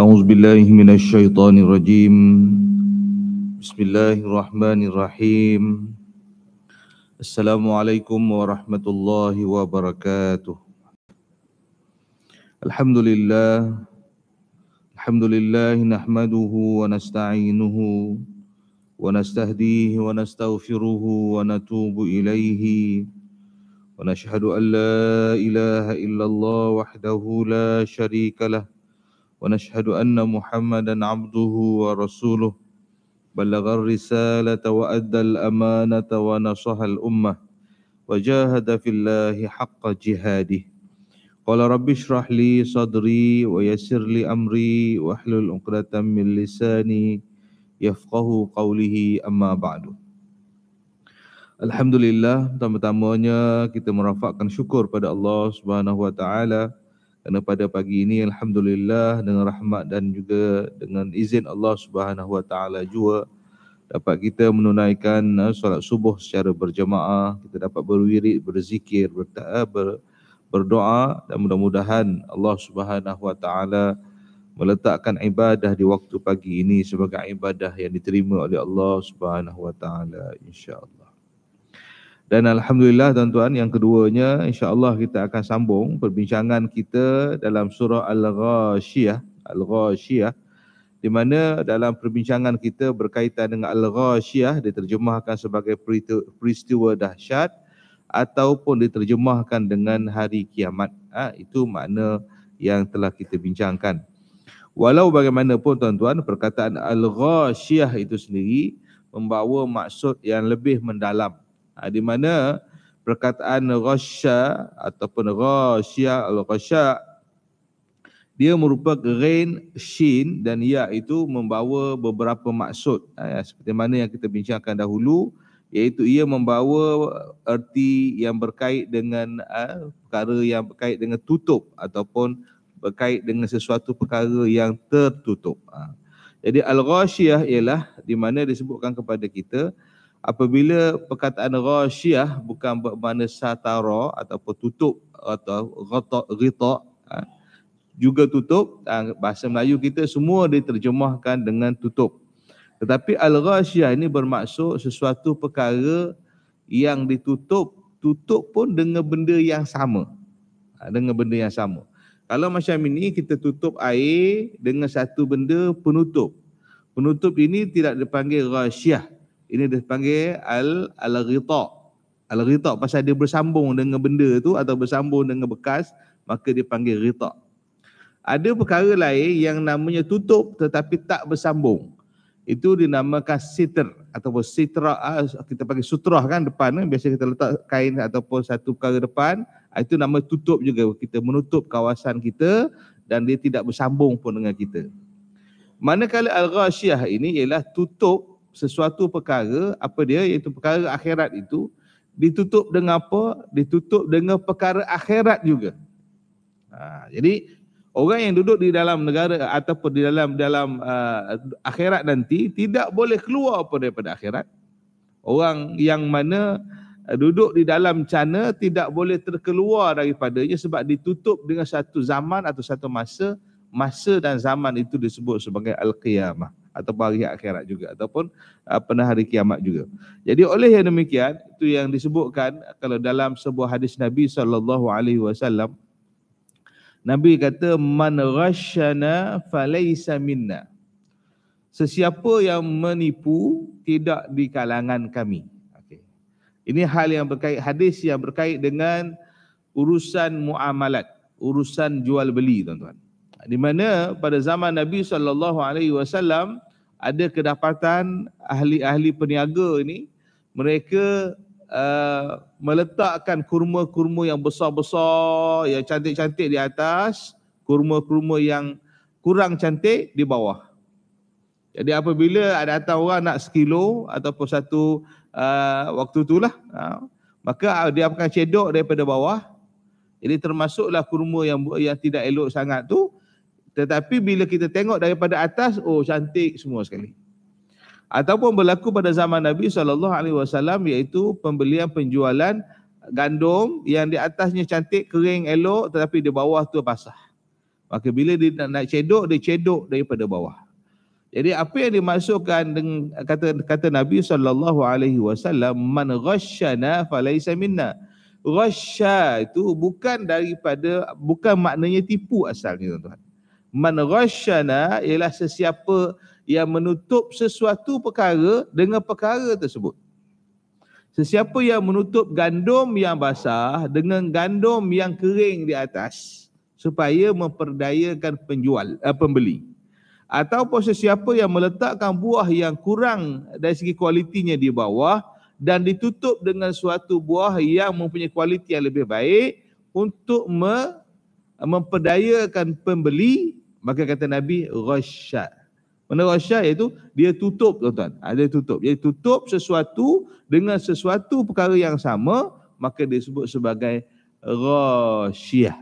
أعوذ بالله من الشيطان الرجيم بسم الله الرحمن الرحيم السلام عليكم ورحمة الله وبركاته الحمد لله الحمد لله نحمده ونستعينه ونستهديه ونستغفره ونتوب إليه ونشهد أن لا إله إلا الله وحده لا شريك له ونشهد أن محمدا عبده ورسوله بلغ الرسالة وأدى الأمانة ونصح الأمة وجاهد في الله حق جهاده قال رب اشرح لي صدري ويسر لي أمري واحلل عقدة من لساني يفقه قوله أما بعد Alhamdulillah, pertama-tamanya kita merafakkan syukur pada Allah Subhanahu Wa Taala kerana pada pagi ini alhamdulillah dengan rahmat dan juga dengan izin Allah Subhanahu wa taala jua dapat kita menunaikan uh, solat subuh secara berjemaah, kita dapat berwirid, berzikir, eh, ber, berdoa dan mudah-mudahan Allah Subhanahu wa taala meletakkan ibadah di waktu pagi ini sebagai ibadah yang diterima oleh Allah Subhanahu wa taala insya dan Alhamdulillah tuan-tuan yang keduanya insyaAllah kita akan sambung perbincangan kita dalam surah Al-Ghashiyah. Al-Ghashiyah di mana dalam perbincangan kita berkaitan dengan Al-Ghashiyah diterjemahkan sebagai peristiwa dahsyat ataupun diterjemahkan dengan hari kiamat. Ha, itu makna yang telah kita bincangkan. Walau bagaimanapun tuan-tuan perkataan Al-Ghashiyah itu sendiri membawa maksud yang lebih mendalam Ha, di mana perkataan ghasya ataupun ghasya al-ghasya dia merupakan rain shin dan ia itu membawa beberapa maksud ha, seperti mana yang kita bincangkan dahulu iaitu ia membawa erti yang berkait dengan ha, perkara yang berkait dengan tutup ataupun berkait dengan sesuatu perkara yang tertutup. Ha. Jadi al-ghasyah ialah di mana disebutkan kepada kita apabila perkataan ghasyiah bukan bermakna satara ataupun tutup atau ghata ghita ha, juga tutup ha, bahasa Melayu kita semua diterjemahkan dengan tutup tetapi al-ghasyiah ini bermaksud sesuatu perkara yang ditutup tutup pun dengan benda yang sama ha, dengan benda yang sama kalau macam ini kita tutup air dengan satu benda penutup penutup ini tidak dipanggil ghasyiah ini dia panggil al al ghita al ghita pasal dia bersambung dengan benda tu atau bersambung dengan bekas maka dia panggil ghita ada perkara lain yang namanya tutup tetapi tak bersambung itu dinamakan sitr ataupun sitra ah, kita panggil sutra kan depan kan? biasa kita letak kain ataupun satu perkara depan ah, itu nama tutup juga kita menutup kawasan kita dan dia tidak bersambung pun dengan kita manakala al-ghasyah ini ialah tutup sesuatu perkara, apa dia iaitu perkara akhirat itu ditutup dengan apa? Ditutup dengan perkara akhirat juga. Ha, jadi orang yang duduk di dalam negara ataupun di dalam dalam uh, akhirat nanti tidak boleh keluar apa daripada akhirat. Orang yang mana uh, duduk di dalam cana tidak boleh terkeluar daripadanya sebab ditutup dengan satu zaman atau satu masa. Masa dan zaman itu disebut sebagai Al-Qiyamah ataupun hari akhirat juga ataupun uh, pada hari kiamat juga. Jadi oleh yang demikian itu yang disebutkan kalau dalam sebuah hadis Nabi sallallahu alaihi wasallam Nabi kata man rasyana falaysa minna. Sesiapa yang menipu tidak di kalangan kami. Okay. Ini hal yang berkait hadis yang berkait dengan urusan muamalat, urusan jual beli tuan-tuan. Di mana pada zaman Nabi saw ada kedapatan ahli-ahli peniaga ini mereka uh, meletakkan kurma-kurma yang besar-besar yang cantik-cantik di atas kurma-kurma yang kurang cantik di bawah. Jadi apabila ada datang orang nak sekilo ataupun satu uh, waktu itulah uh, maka dia akan cedok daripada bawah. Jadi termasuklah kurma yang yang tidak elok sangat tu tetapi bila kita tengok daripada atas, oh cantik semua sekali. Ataupun berlaku pada zaman Nabi SAW iaitu pembelian penjualan gandum yang di atasnya cantik, kering, elok tetapi di bawah tu basah. Maka bila dia nak, nak cedok, dia cedok daripada bawah. Jadi apa yang dimaksudkan dengan kata kata Nabi saw, alaihi wasallam man ghashana falaysa minna. Ghasha itu bukan daripada bukan maknanya tipu asalnya tuan-tuan man ghasyana ialah sesiapa yang menutup sesuatu perkara dengan perkara tersebut. Sesiapa yang menutup gandum yang basah dengan gandum yang kering di atas supaya memperdayakan penjual eh, pembeli. Atau sesiapa yang meletakkan buah yang kurang dari segi kualitinya di bawah dan ditutup dengan suatu buah yang mempunyai kualiti yang lebih baik untuk me memperdayakan pembeli Maka kata Nabi ghasyat. Mana ghasyat iaitu dia tutup tuan-tuan. Ada ah, tutup. Jadi tutup sesuatu dengan sesuatu perkara yang sama maka dia disebut sebagai ghasyah.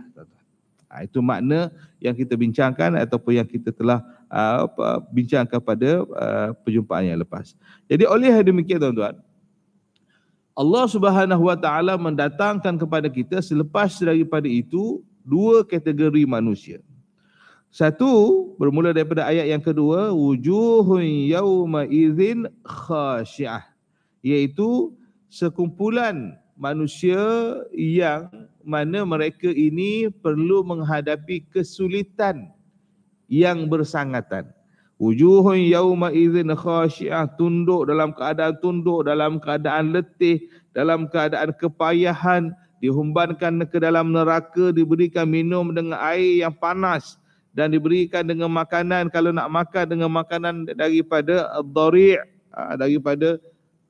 Ha, itu makna yang kita bincangkan ataupun yang kita telah uh, bincangkan pada uh, perjumpaan yang lepas. Jadi oleh demikian tuan-tuan Allah Subhanahu Wa Taala mendatangkan kepada kita selepas daripada itu dua kategori manusia. Satu bermula daripada ayat yang kedua wujuhun yauma idzin khashiah iaitu sekumpulan manusia yang mana mereka ini perlu menghadapi kesulitan yang bersangatan. Wujuhun yauma idzin khashiah tunduk dalam keadaan tunduk dalam keadaan letih dalam keadaan kepayahan dihumbankan ke dalam neraka diberikan minum dengan air yang panas dan diberikan dengan makanan kalau nak makan dengan makanan daripada uh, dhari' uh, daripada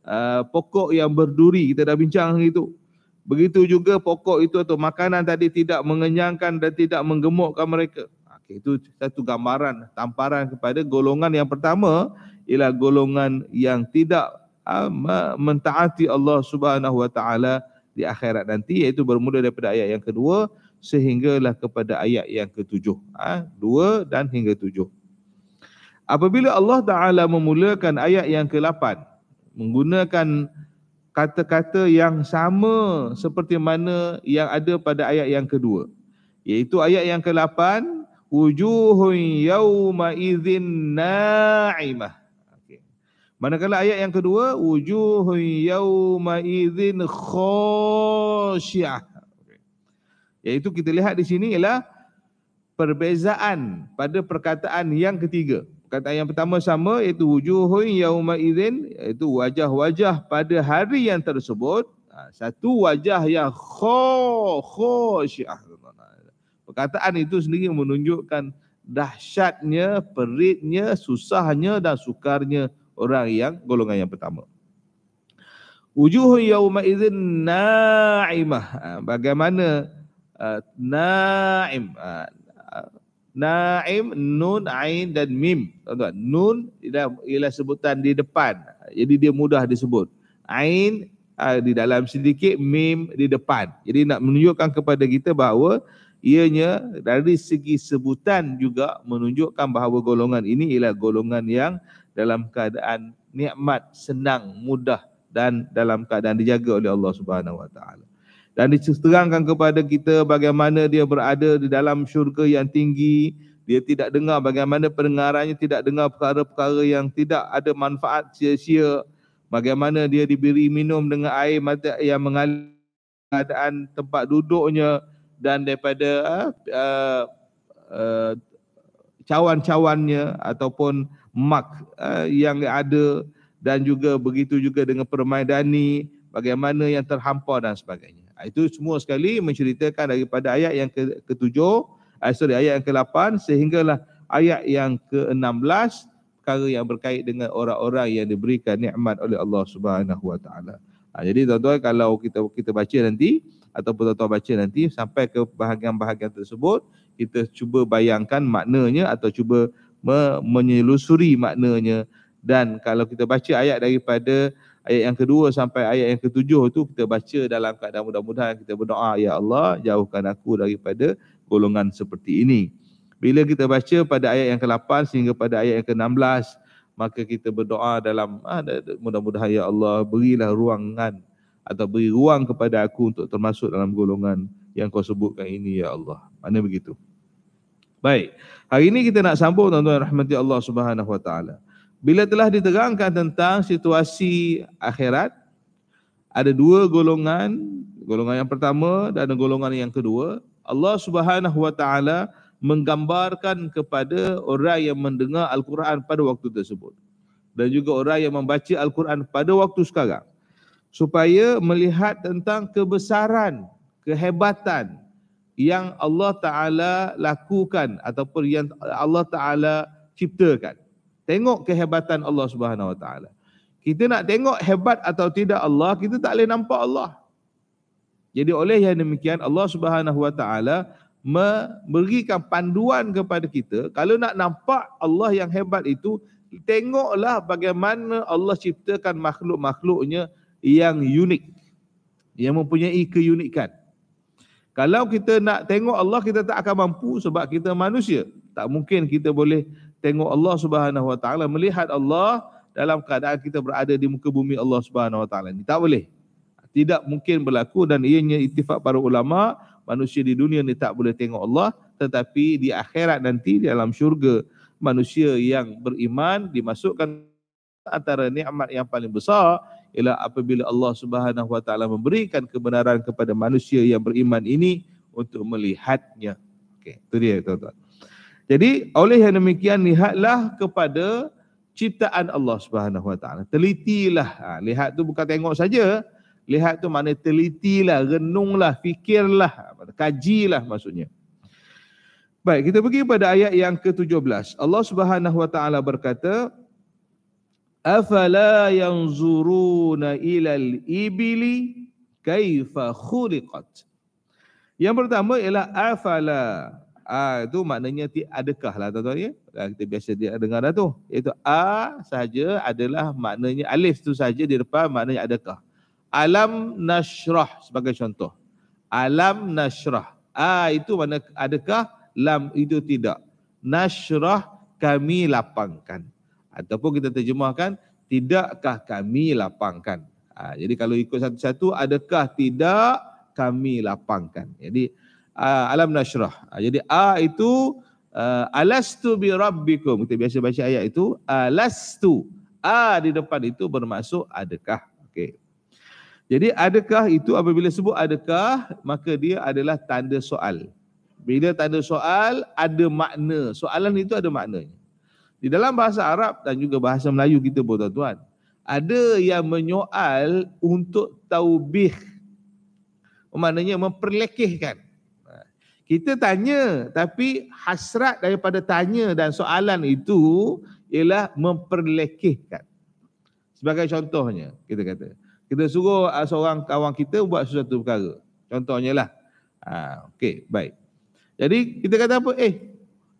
uh, pokok yang berduri kita dah bincang hari itu begitu juga pokok itu atau makanan tadi tidak mengenyangkan dan tidak menggemukkan mereka ha, itu satu gambaran tamparan kepada golongan yang pertama ialah golongan yang tidak mentaati Allah Subhanahu wa taala di akhirat nanti iaitu bermula daripada ayat yang kedua sehinggalah kepada ayat yang ketujuh. Ha? Dua dan hingga tujuh. Apabila Allah Ta'ala memulakan ayat yang ke-8 menggunakan kata-kata yang sama seperti mana yang ada pada ayat yang kedua. Iaitu ayat yang ke-8 Wujuhun yawma izin na'imah Manakala ayat yang kedua wujuhun yawma idzin khashiah Iaitu kita lihat di sini ialah perbezaan pada perkataan yang ketiga. Perkataan yang pertama sama iaitu wujuhun yauma idzin iaitu wajah-wajah pada hari yang tersebut. Ha, satu wajah yang kho kho syiah. Perkataan itu sendiri menunjukkan dahsyatnya, peritnya, susahnya dan sukarnya orang yang golongan yang pertama. Wujuhun yauma idzin na'imah. Ha, bagaimana Uh, na'im uh, na'im nun ain dan mim tuan-tuan nun ialah, sebutan di depan jadi dia mudah disebut ain uh, di dalam sedikit mim di depan jadi nak menunjukkan kepada kita bahawa ianya dari segi sebutan juga menunjukkan bahawa golongan ini ialah golongan yang dalam keadaan nikmat senang mudah dan dalam keadaan dijaga oleh Allah Subhanahu wa taala dan diterangkan kepada kita bagaimana dia berada di dalam syurga yang tinggi dia tidak dengar bagaimana pendengarannya tidak dengar perkara-perkara yang tidak ada manfaat sia-sia bagaimana dia diberi minum dengan air mata yang mengalir keadaan tempat duduknya dan daripada uh, uh, cawan-cawannya ataupun mak uh, yang ada dan juga begitu juga dengan permaidani bagaimana yang terhampar dan sebagainya Ah, itu semua sekali menceritakan daripada ayat yang ke-7, uh, ah, sorry ayat yang ke lapan sehinggalah ayat yang ke enam belas perkara yang berkait dengan orang-orang yang diberikan nikmat oleh Allah Subhanahuwataala. Wa ah, jadi tuan-tuan kalau kita kita baca nanti atau tuan-tuan baca nanti sampai ke bahagian-bahagian tersebut kita cuba bayangkan maknanya atau cuba me- menyelusuri maknanya dan kalau kita baca ayat daripada ayat yang kedua sampai ayat yang ketujuh tu kita baca dalam keadaan mudah-mudahan kita berdoa ya Allah jauhkan aku daripada golongan seperti ini. Bila kita baca pada ayat yang ke-8 sehingga pada ayat yang ke-16 maka kita berdoa dalam ah, mudah-mudahan ya Allah berilah ruangan atau beri ruang kepada aku untuk termasuk dalam golongan yang kau sebutkan ini ya Allah. Mana begitu? Baik. Hari ini kita nak sambung tuan-tuan rahmati Allah Subhanahu wa taala. Bila telah diterangkan tentang situasi akhirat, ada dua golongan, golongan yang pertama dan golongan yang kedua, Allah Subhanahu wa taala menggambarkan kepada orang yang mendengar Al-Quran pada waktu tersebut dan juga orang yang membaca Al-Quran pada waktu sekarang supaya melihat tentang kebesaran, kehebatan yang Allah Ta'ala lakukan ataupun yang Allah Ta'ala ciptakan. Tengok kehebatan Allah Subhanahu Wa Taala. Kita nak tengok hebat atau tidak Allah, kita tak boleh nampak Allah. Jadi oleh yang demikian Allah Subhanahu Wa Taala memberikan panduan kepada kita kalau nak nampak Allah yang hebat itu tengoklah bagaimana Allah ciptakan makhluk-makhluknya yang unik yang mempunyai keunikan kalau kita nak tengok Allah kita tak akan mampu sebab kita manusia tak mungkin kita boleh tengok Allah Subhanahu Wa Taala melihat Allah dalam keadaan kita berada di muka bumi Allah Subhanahu Wa Taala ini tak boleh tidak mungkin berlaku dan ianya ittifaq para ulama manusia di dunia ni tak boleh tengok Allah tetapi di akhirat nanti di dalam syurga manusia yang beriman dimasukkan antara nikmat yang paling besar ialah apabila Allah Subhanahu Wa Taala memberikan kebenaran kepada manusia yang beriman ini untuk melihatnya. Okey, itu dia tuan-tuan. Jadi oleh yang demikian lihatlah kepada ciptaan Allah Subhanahu Wa Taala. Telitilah. Ha, lihat tu bukan tengok saja. Lihat tu mana telitilah, renunglah, fikirlah, ha, kajilah maksudnya. Baik, kita pergi pada ayat yang ke-17. Allah Subhanahu Wa Taala berkata, "Afala yanzuruna al ibli, kaifa khuliqat?" Yang pertama ialah afala. Ah itu maknanya ti adakah lah tuan-tuan ya. Ah, kita biasa dia dengar dah tu. Iaitu a saja adalah maknanya alif tu saja di depan maknanya adakah. Alam nashrah sebagai contoh. Alam nashrah. Ah itu mana adakah lam itu tidak. Nashrah kami lapangkan. Ataupun kita terjemahkan tidakkah kami lapangkan. Ah jadi kalau ikut satu-satu adakah tidak kami lapangkan. Jadi uh, alam nasyrah. Ah, jadi a itu uh, alastu bi rabbikum. Kita biasa baca ayat itu alastu. A di depan itu bermaksud adakah. Okey. Jadi adakah itu apabila sebut adakah maka dia adalah tanda soal. Bila tanda soal ada makna. Soalan itu ada maknanya. Di dalam bahasa Arab dan juga bahasa Melayu kita pun tuan-tuan. Ada yang menyoal untuk taubih. Maknanya memperlekehkan. Kita tanya tapi hasrat daripada tanya dan soalan itu ialah memperlekehkan. Sebagai contohnya kita kata. Kita suruh ah, seorang kawan kita buat sesuatu perkara. Contohnya lah. Ha, Okey baik. Jadi kita kata apa? Eh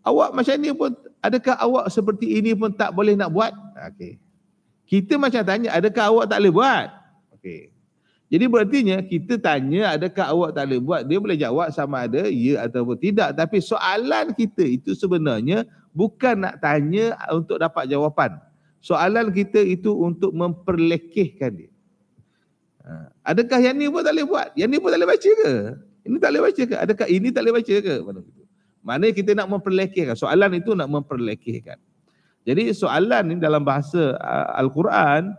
awak macam ni pun adakah awak seperti ini pun tak boleh nak buat? Ah, okey. Kita macam tanya adakah awak tak boleh buat? Okey. Jadi berartinya kita tanya adakah awak tak boleh buat, dia boleh jawab sama ada ya ataupun tidak. Tapi soalan kita itu sebenarnya bukan nak tanya untuk dapat jawapan. Soalan kita itu untuk memperlekehkan dia. Ha, adakah yang ni pun tak boleh buat? Yang ni pun tak boleh baca ke? Ini tak boleh baca ke? Adakah ini tak boleh baca ke? Mana itu? Maknanya kita nak memperlekehkan. Soalan itu nak memperlekehkan. Jadi soalan ini dalam bahasa Al-Quran,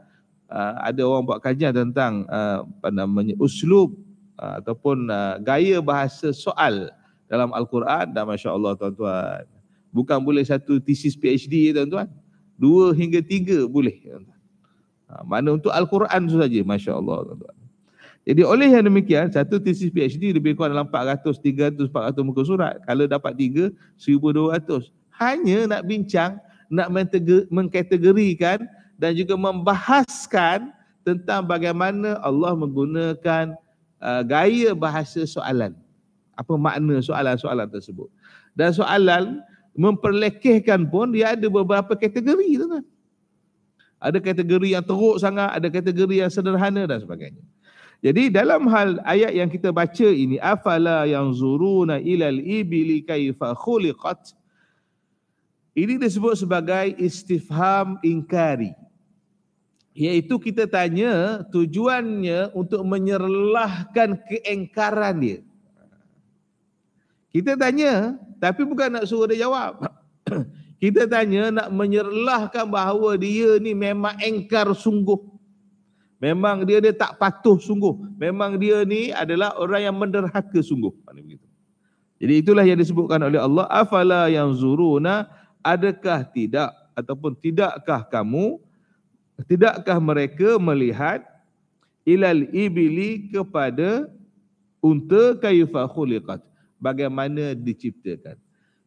uh, ada orang buat kajian tentang uh, apa namanya uslub uh, ataupun uh, gaya bahasa soal dalam al-Quran dan masya-Allah tuan-tuan. Bukan boleh satu thesis PhD ya tuan-tuan. Dua hingga tiga boleh tuan-tuan. Ha, mana untuk Al-Quran tu saja, Masya Allah. Tuan-tuan. Jadi oleh yang demikian, satu tesis PhD lebih kurang dalam 400, 300, 400 muka surat. Kalau dapat 3, 1200. Hanya nak bincang, nak mentege- mengkategorikan dan juga membahaskan tentang bagaimana Allah menggunakan uh, gaya bahasa soalan. Apa makna soalan-soalan tersebut. Dan soalan memperlekehkan pun dia ada beberapa kategori tuan Ada kategori yang teruk sangat, ada kategori yang sederhana dan sebagainya. Jadi dalam hal ayat yang kita baca ini afala yang zuruna ilal ibili kaifa khuliqat ini disebut sebagai istifham inkari. Iaitu kita tanya tujuannya untuk menyerlahkan keengkaran dia. Kita tanya tapi bukan nak suruh dia jawab. kita tanya nak menyerlahkan bahawa dia ni memang engkar sungguh. Memang dia dia tak patuh sungguh. Memang dia ni adalah orang yang menderhaka sungguh. Jadi itulah yang disebutkan oleh Allah. Afala yang zuruna adakah tidak ataupun tidakkah kamu Tidakkah mereka melihat ilal ibili kepada unta kayfa khuliqat? Bagaimana diciptakan?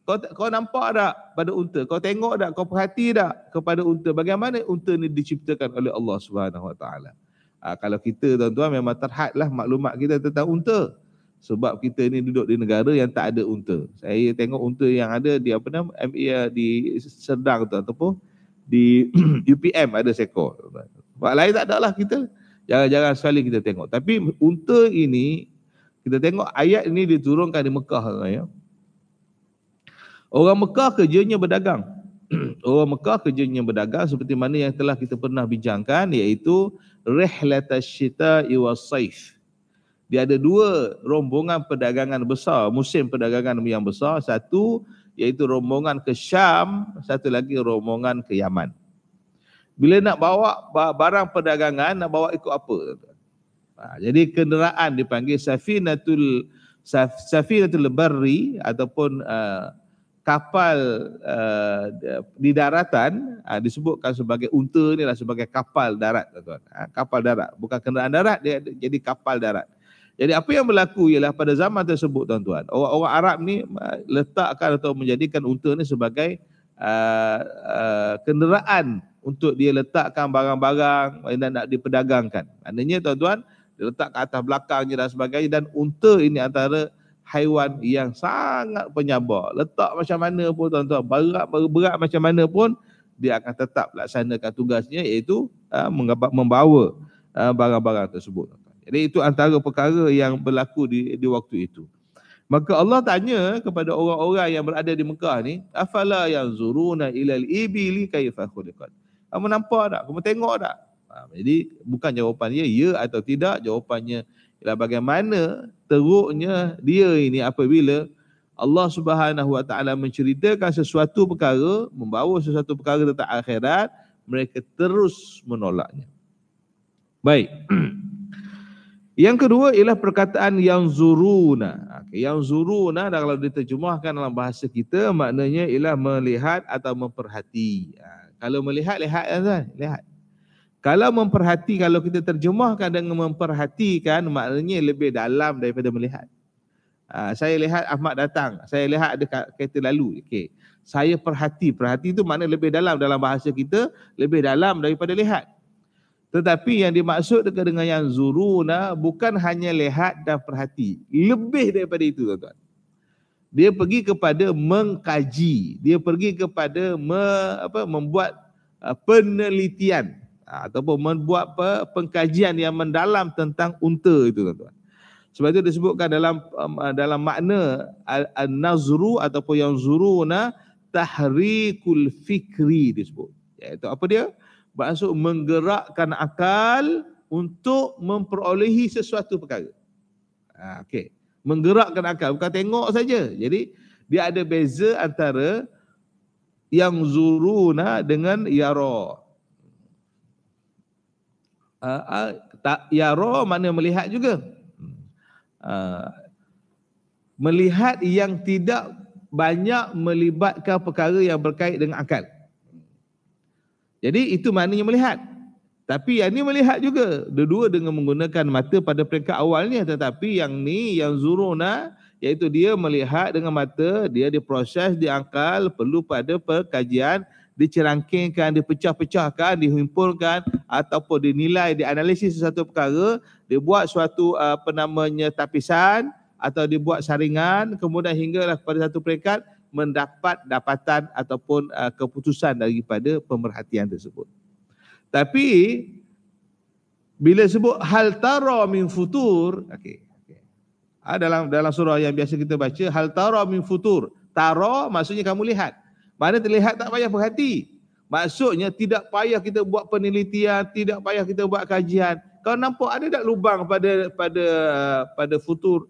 Kau kau nampak tak pada unta? Kau tengok tak? Kau perhati tak kepada unta? Bagaimana unta ni diciptakan oleh Allah Subhanahu Wa Taala? Ha, kalau kita tuan-tuan memang terhadlah maklumat kita tentang unta. Sebab kita ni duduk di negara yang tak ada unta. Saya tengok unta yang ada di apa nama? MIA di Serdang tu ataupun di UPM ada seekor. Buat lain tak ada lah kita. Jarang-jarang sekali kita tengok. Tapi unta ini, kita tengok ayat ini diturunkan di Mekah. Ya. Orang Mekah kerjanya berdagang. Orang Mekah kerjanya berdagang seperti mana yang telah kita pernah bincangkan iaitu Rehlata Syita Iwasaif. Dia ada dua rombongan perdagangan besar, musim perdagangan yang besar. Satu, iaitu rombongan ke Syam, satu lagi rombongan ke Yaman. Bila nak bawa barang perdagangan, nak bawa ikut apa? Ha, jadi kenderaan dipanggil safinatul saf, safinatul barri ataupun uh, kapal uh, di daratan uh, disebutkan sebagai unta ni lah sebagai kapal darat tuan-tuan. Ha, kapal darat, bukan kenderaan darat dia jadi kapal darat. Jadi apa yang berlaku ialah pada zaman tersebut tuan-tuan, orang-orang Arab ni letakkan atau menjadikan unta ni sebagai uh, uh, kenderaan untuk dia letakkan barang-barang yang nak diperdagangkan. Maknanya tuan-tuan, dia letak ke atas belakangnya dan sebagainya dan unta ini antara haiwan yang sangat penyabar. Letak macam mana pun tuan-tuan, berat-berat macam mana pun dia akan tetap laksanakan tugasnya iaitu uh, membawa uh, barang-barang tersebut. tuan jadi itu antara perkara yang berlaku di di waktu itu. Maka Allah tanya kepada orang-orang yang berada di Mekah ni, afala yanzuruna ilal ibili kaifa khuliqat? Kamu nampak tak? Kamu tengok tak? Ha, jadi bukan jawapan dia ya atau tidak, jawapannya ialah bagaimana teruknya dia ini apabila Allah Subhanahu Wa Taala menceritakan sesuatu perkara, membawa sesuatu perkara tentang akhirat, mereka terus menolaknya. Baik. Yang kedua ialah perkataan yang zuruna. Ha, yang zuruna kalau diterjemahkan dalam bahasa kita maknanya ialah melihat atau memperhati. Ha, kalau melihat, lihat. Ya, lihat. Kalau memperhati, kalau kita terjemahkan dengan memperhatikan maknanya lebih dalam daripada melihat. Ha, saya lihat Ahmad datang. Saya lihat ada kereta lalu. Okay. Saya perhati. Perhati itu maknanya lebih dalam dalam bahasa kita. Lebih dalam daripada lihat. Tetapi yang dimaksud dekat dengan yang zuruna bukan hanya lihat dan perhati. Lebih daripada itu tuan-tuan. Dia pergi kepada mengkaji. Dia pergi kepada me, apa, membuat uh, penelitian. Ha, ataupun membuat apa, pengkajian yang mendalam tentang unta itu tuan-tuan. Sebab itu disebutkan dalam um, uh, dalam makna al-nazru ataupun yang zuruna tahrikul fikri disebut. Iaitu apa dia? Uh, Maksud menggerakkan akal untuk memperolehi sesuatu perkara. Ha, okay. Menggerakkan akal. Bukan tengok saja. Jadi dia ada beza antara yang zuruna dengan yara. Ha, ha, yara mana melihat juga. Hmm. Ha, melihat yang tidak banyak melibatkan perkara yang berkait dengan akal. Jadi itu maknanya melihat. Tapi yang ni melihat juga. Dua-dua dengan menggunakan mata pada peringkat awalnya. Tetapi yang ni, yang zuruna, iaitu dia melihat dengan mata, dia diproses, diangkal, perlu pada perkajian, dicerangkingkan, dipecah-pecahkan, dihimpunkan ataupun dinilai, dianalisis sesuatu perkara, dibuat suatu apa namanya tapisan atau dibuat saringan kemudian hinggalah kepada satu peringkat mendapat dapatan ataupun uh, keputusan daripada pemerhatian tersebut. Tapi bila sebut hal tara min futur, okey. Okay. Ah, dalam dalam surah yang biasa kita baca hal tara min futur. Tara maksudnya kamu lihat. Mana terlihat tak payah perhati. Maksudnya tidak payah kita buat penelitian, tidak payah kita buat kajian. Kau nampak ada tak lubang pada pada pada futur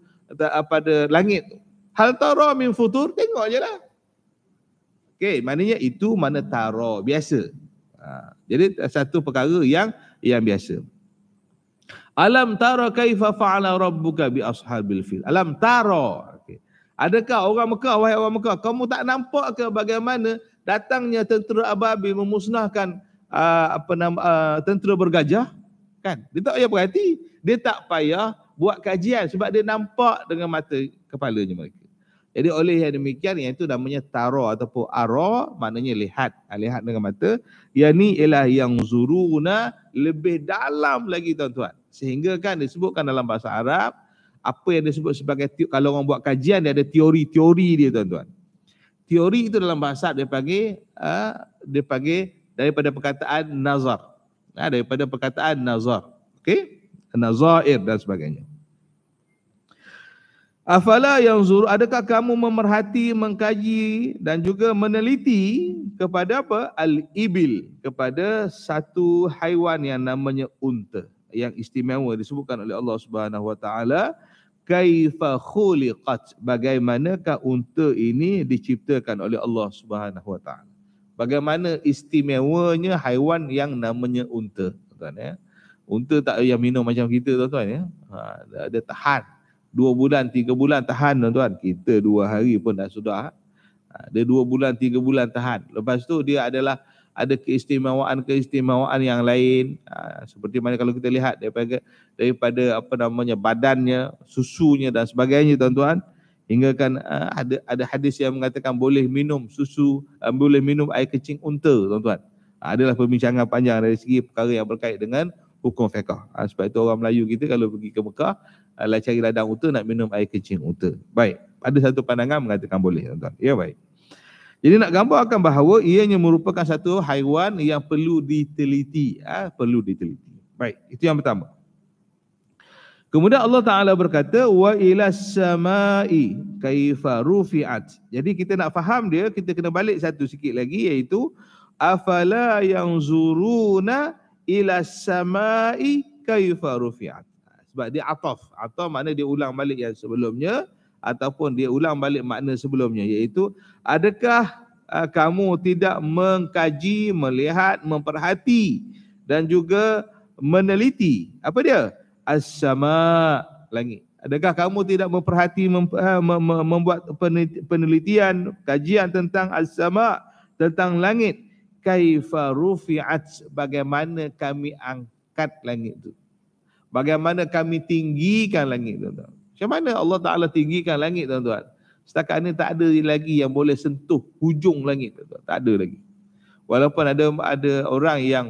pada langit tu? Hal tara min futur, tengok je lah. Okay, maknanya itu mana tara, biasa. Ha, jadi satu perkara yang yang biasa. Alam tara kaifa fa'ala rabbuka bi ashabil fil. Alam tara. Okay. Adakah orang Mekah, wahai orang Mekah, kamu tak nampak ke bagaimana datangnya tentera Ababi memusnahkan uh, apa nama uh, tentera bergajah? Kan? Dia tak payah berhati. Dia tak payah buat kajian sebab dia nampak dengan mata kepalanya mereka. Jadi oleh yang demikian yang itu namanya taro ataupun aro maknanya lihat. Ha, lihat dengan mata. Yang ni ialah yang zuruna lebih dalam lagi tuan-tuan. Sehingga kan disebutkan dalam bahasa Arab apa yang disebut sebagai kalau orang buat kajian dia ada teori-teori dia tuan-tuan. Teori itu dalam bahasa dia panggil ha, dia panggil daripada perkataan nazar. Ha, daripada perkataan nazar. okay, Nazair dan sebagainya. Afala yang zur, adakah kamu memerhati, mengkaji dan juga meneliti kepada apa? Al-ibil, kepada satu haiwan yang namanya unta yang istimewa disebutkan oleh Allah Subhanahu Wa Taala bagaimanakah unta ini diciptakan oleh Allah Subhanahu bagaimana istimewanya haiwan yang namanya unta tuan ya unta tak yang minum macam kita tuan ya ha, ada tahan dua bulan, tiga bulan tahan tuan-tuan. Kita dua hari pun dah sudah. Ha, dia dua bulan, tiga bulan tahan. Lepas tu dia adalah ada keistimewaan-keistimewaan yang lain. Ha, seperti mana kalau kita lihat daripada, daripada apa namanya badannya, susunya dan sebagainya tuan-tuan. Hingga kan ha, ada, ada hadis yang mengatakan boleh minum susu, eh, boleh minum air kecing unta tuan-tuan. Adalah perbincangan panjang dari segi perkara yang berkait dengan hukum fiqah. Ha, sebab itu orang Melayu kita kalau pergi ke Mekah, ah, lah cari ladang unta nak minum air kencing unta. Baik. Ada satu pandangan mengatakan boleh tuan-tuan. Ya baik. Jadi nak gambarkan bahawa ianya merupakan satu haiwan yang perlu diteliti. Ah ha, perlu diteliti. Baik, itu yang pertama. Kemudian Allah Taala berkata wa ila samai kaifa rufi'at. Jadi kita nak faham dia kita kena balik satu sikit lagi iaitu afala yang zuruna ila samai kaifa rufi'at. Sebab dia ataf. Atau makna dia ulang balik yang sebelumnya. Ataupun dia ulang balik makna sebelumnya. Iaitu adakah uh, kamu tidak mengkaji, melihat, memperhati dan juga meneliti. Apa dia? As-sama langit. Adakah kamu tidak memperhati, mem, uh, membuat penelitian, kajian tentang as-sama, tentang langit kaifa rufi'at bagaimana kami angkat langit itu. Bagaimana kami tinggikan langit itu. Macam mana Allah Ta'ala tinggikan langit tuan-tuan? Setakat ini tak ada lagi yang boleh sentuh hujung langit. Tuan-tuan. Tak ada lagi. Walaupun ada ada orang yang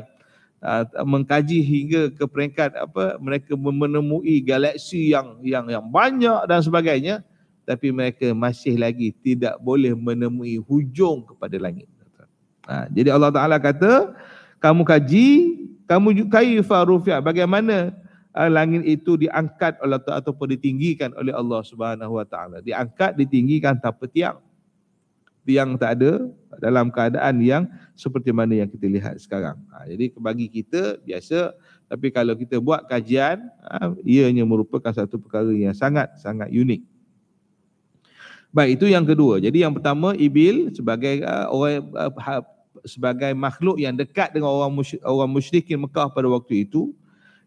uh, mengkaji hingga ke peringkat apa mereka menemui galaksi yang yang yang banyak dan sebagainya tapi mereka masih lagi tidak boleh menemui hujung kepada langit. Ha, jadi Allah Ta'ala kata, kamu kaji, kamu kaifa rufi'a. Bagaimana uh, langit itu diangkat oleh Allah ataupun ditinggikan oleh Allah Subhanahu Wa Ta'ala. Diangkat, ditinggikan tanpa tiang. Tiang tak ada dalam keadaan yang seperti mana yang kita lihat sekarang. Ha, jadi bagi kita biasa, tapi kalau kita buat kajian, ha, ianya merupakan satu perkara yang sangat-sangat unik. Baik itu yang kedua. Jadi yang pertama ibil sebagai uh, orang uh, sebagai makhluk yang dekat dengan orang orang musyrikin Mekah pada waktu itu.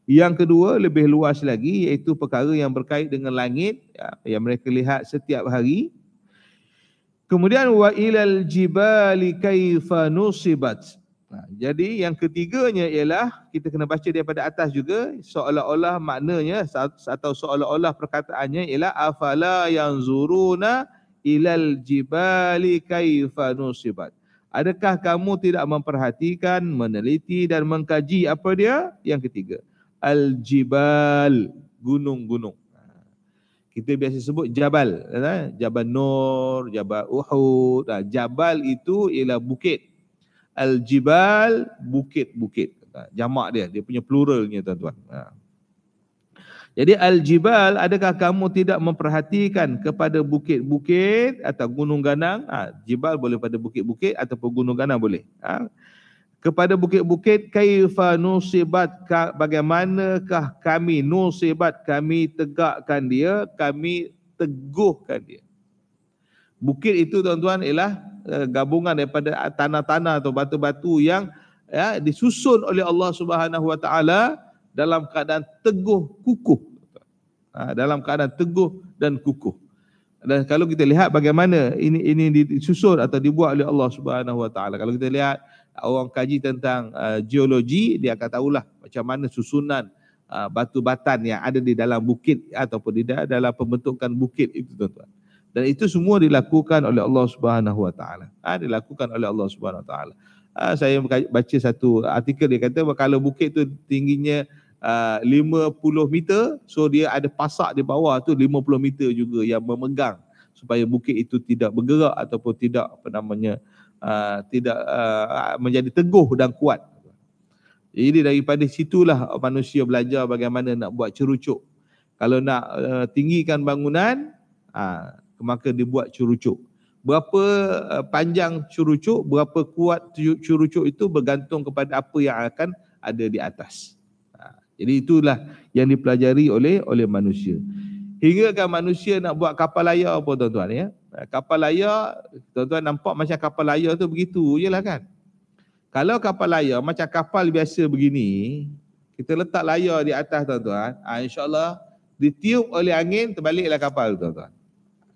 Yang kedua lebih luas lagi iaitu perkara yang berkait dengan langit ya, yang mereka lihat setiap hari. Kemudian wa ilal jibali kaifa nusibat. jadi yang ketiganya ialah kita kena baca daripada atas juga seolah-olah maknanya atau seolah-olah perkataannya ialah afala yang zuruna ilal jibali kaifa nusibat. Adakah kamu tidak memperhatikan, meneliti dan mengkaji apa dia? Yang ketiga, al-jibal, gunung-gunung. Ha. Kita biasa sebut jabal, ha. jabal Nur, jabal Uhud. Ha. Jabal itu ialah bukit. Al-jibal, bukit-bukit. Jamak dia, dia punya pluralnya tuan-tuan. Ha. -tuan. Jadi al-jibal adakah kamu tidak memperhatikan kepada bukit-bukit atau gunung-ganang? Ha, jibal boleh pada bukit-bukit ataupun gunung-ganang boleh. Ha? Kepada bukit-bukit kaifa nusibat ka, bagaimanakah kami nusibat kami tegakkan dia, kami teguhkan dia. Bukit itu tuan-tuan ialah eh, gabungan daripada tanah-tanah atau batu-batu yang ya, disusun oleh Allah Subhanahu Wa Taala dalam keadaan teguh kukuh. Ha, dalam keadaan teguh dan kukuh. Dan kalau kita lihat bagaimana ini ini disusun atau dibuat oleh Allah Subhanahu Wa Taala. Kalau kita lihat orang kaji tentang uh, geologi dia akan tahulah macam mana susunan uh, batu batan yang ada di dalam bukit ataupun di dalam pembentukan bukit itu tuan-tuan. Dan itu semua dilakukan oleh Allah Subhanahu Wa Taala. Ha, dilakukan oleh Allah Subhanahu Wa Taala. Ha, saya baca satu artikel dia kata kalau bukit tu tingginya uh, 50 meter so dia ada pasak di bawah tu 50 meter juga yang memegang supaya bukit itu tidak bergerak ataupun tidak apa namanya uh, tidak uh, menjadi teguh dan kuat. Jadi daripada situlah manusia belajar bagaimana nak buat cerucuk. Kalau nak uh, tinggikan bangunan uh, maka dibuat cerucuk. Berapa uh, panjang cerucuk, berapa kuat cerucuk itu bergantung kepada apa yang akan ada di atas. Jadi itulah yang dipelajari oleh oleh manusia. Hinggakan manusia nak buat kapal layar apa tuan-tuan ya. Kapal layar, tuan-tuan nampak macam kapal layar tu begitu je lah kan. Kalau kapal layar macam kapal biasa begini, kita letak layar di atas tuan-tuan, ha, insyaAllah ditiup oleh angin terbaliklah kapal tuan-tuan.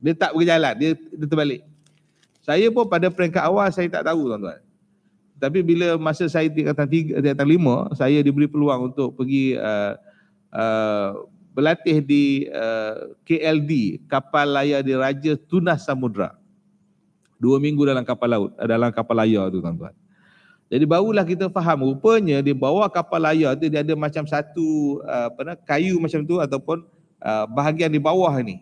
Dia tak berjalan, dia, dia terbalik. Saya pun pada peringkat awal saya tak tahu tuan-tuan. Tapi bila masa saya di atas tiga, di atas lima, saya diberi peluang untuk pergi uh, uh, berlatih di uh, eh, KLD, Kapal Layar di Raja Tunas Samudra. Dua minggu dalam kapal laut, dalam kapal layar tu tuan-tuan. Jadi barulah kita faham, rupanya di bawah kapal layar tu dia ada macam satu apa nak, kayu macam tu ataupun uh, bahagian di bawah ni.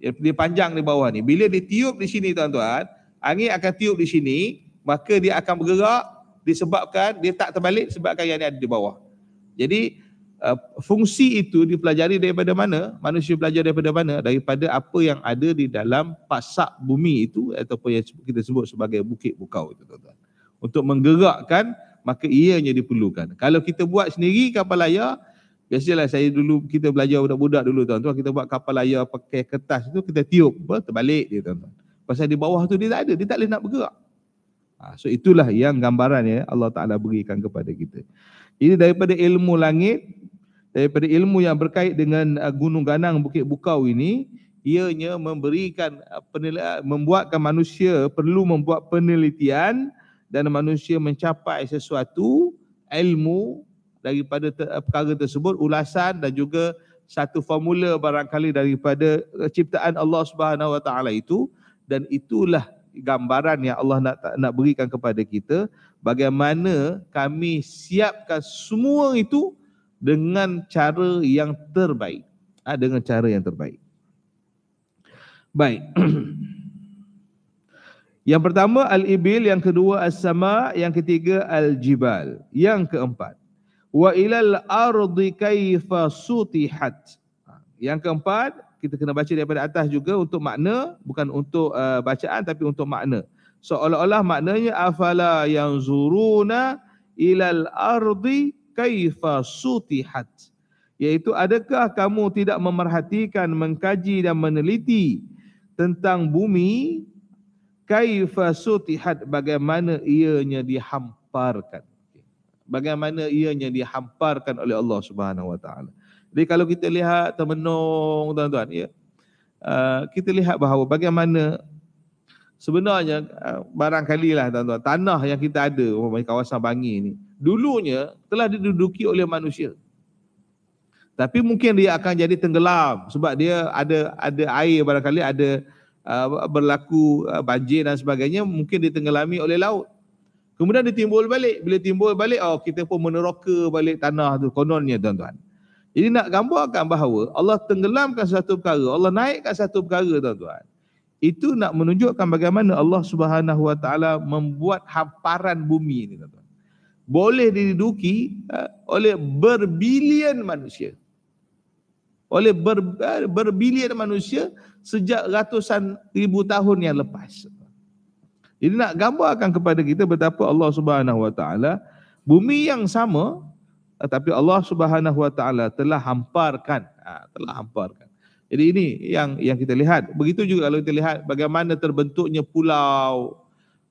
Dia panjang di bawah ni. Bila dia tiup di sini tuan-tuan, angin akan tiup di sini, maka dia akan bergerak disebabkan dia tak terbalik sebabkan yang ni ada di bawah. Jadi uh, fungsi itu dipelajari daripada mana? Manusia belajar daripada mana? Daripada apa yang ada di dalam pasak bumi itu ataupun yang kita sebut sebagai bukit bukau itu tuan-tuan. Untuk menggerakkan maka ianya diperlukan. Kalau kita buat sendiri kapal layar, biasalah saya dulu kita belajar budak-budak dulu tuan-tuan, kita buat kapal layar pakai kertas itu kita tiup apa? terbalik dia tuan-tuan. Pasal di bawah tu dia tak ada, dia tak boleh nak bergerak. Ha, so itulah yang gambarannya ya Allah Ta'ala berikan kepada kita. Ini daripada ilmu langit, daripada ilmu yang berkait dengan uh, gunung ganang Bukit Bukau ini, ianya memberikan uh, penilaian, membuatkan manusia perlu membuat penelitian dan manusia mencapai sesuatu ilmu daripada te- uh, perkara tersebut, ulasan dan juga satu formula barangkali daripada ciptaan Allah Subhanahu Wa Taala itu dan itulah gambaran yang Allah nak nak berikan kepada kita bagaimana kami siapkan semua itu dengan cara yang terbaik ha, dengan cara yang terbaik baik yang pertama al ibil yang kedua as sama yang ketiga al jibal yang keempat wa ilal ardi kaifa sutihat ha, yang keempat kita kena baca daripada atas juga untuk makna bukan untuk uh, bacaan tapi untuk makna seolah-olah so, maknanya afala yang zuruna ilal ardi kaifa sutihat iaitu adakah kamu tidak memerhatikan mengkaji dan meneliti tentang bumi kaifa sutihat bagaimana ianya dihamparkan bagaimana ianya dihamparkan oleh Allah Subhanahu wa taala jadi kalau kita lihat termenung tuan-tuan ya. Uh, kita lihat bahawa bagaimana sebenarnya uh, barangkali lah tuan-tuan tanah yang kita ada di kawasan Bangi ni dulunya telah diduduki oleh manusia. Tapi mungkin dia akan jadi tenggelam sebab dia ada ada air barangkali ada uh, berlaku uh, banjir dan sebagainya mungkin ditenggelami oleh laut. Kemudian ditimbul balik. Bila timbul balik, oh kita pun meneroka balik tanah tu kononnya tuan-tuan. Ini nak gambarkan bahawa Allah tenggelamkan satu perkara, Allah naikkan satu perkara tuan-tuan. Itu nak menunjukkan bagaimana Allah Subhanahu Wa Taala membuat hamparan bumi ini tuan-tuan. Boleh diduduki ha, oleh berbilion manusia. Oleh ber, ha, berbilion manusia sejak ratusan ribu tahun yang lepas. Jadi nak gambarkan kepada kita betapa Allah Subhanahu Wa Taala bumi yang sama tetapi Allah Subhanahu wa taala telah hamparkan ha, telah hamparkan jadi ini yang yang kita lihat begitu juga kalau kita lihat bagaimana terbentuknya pulau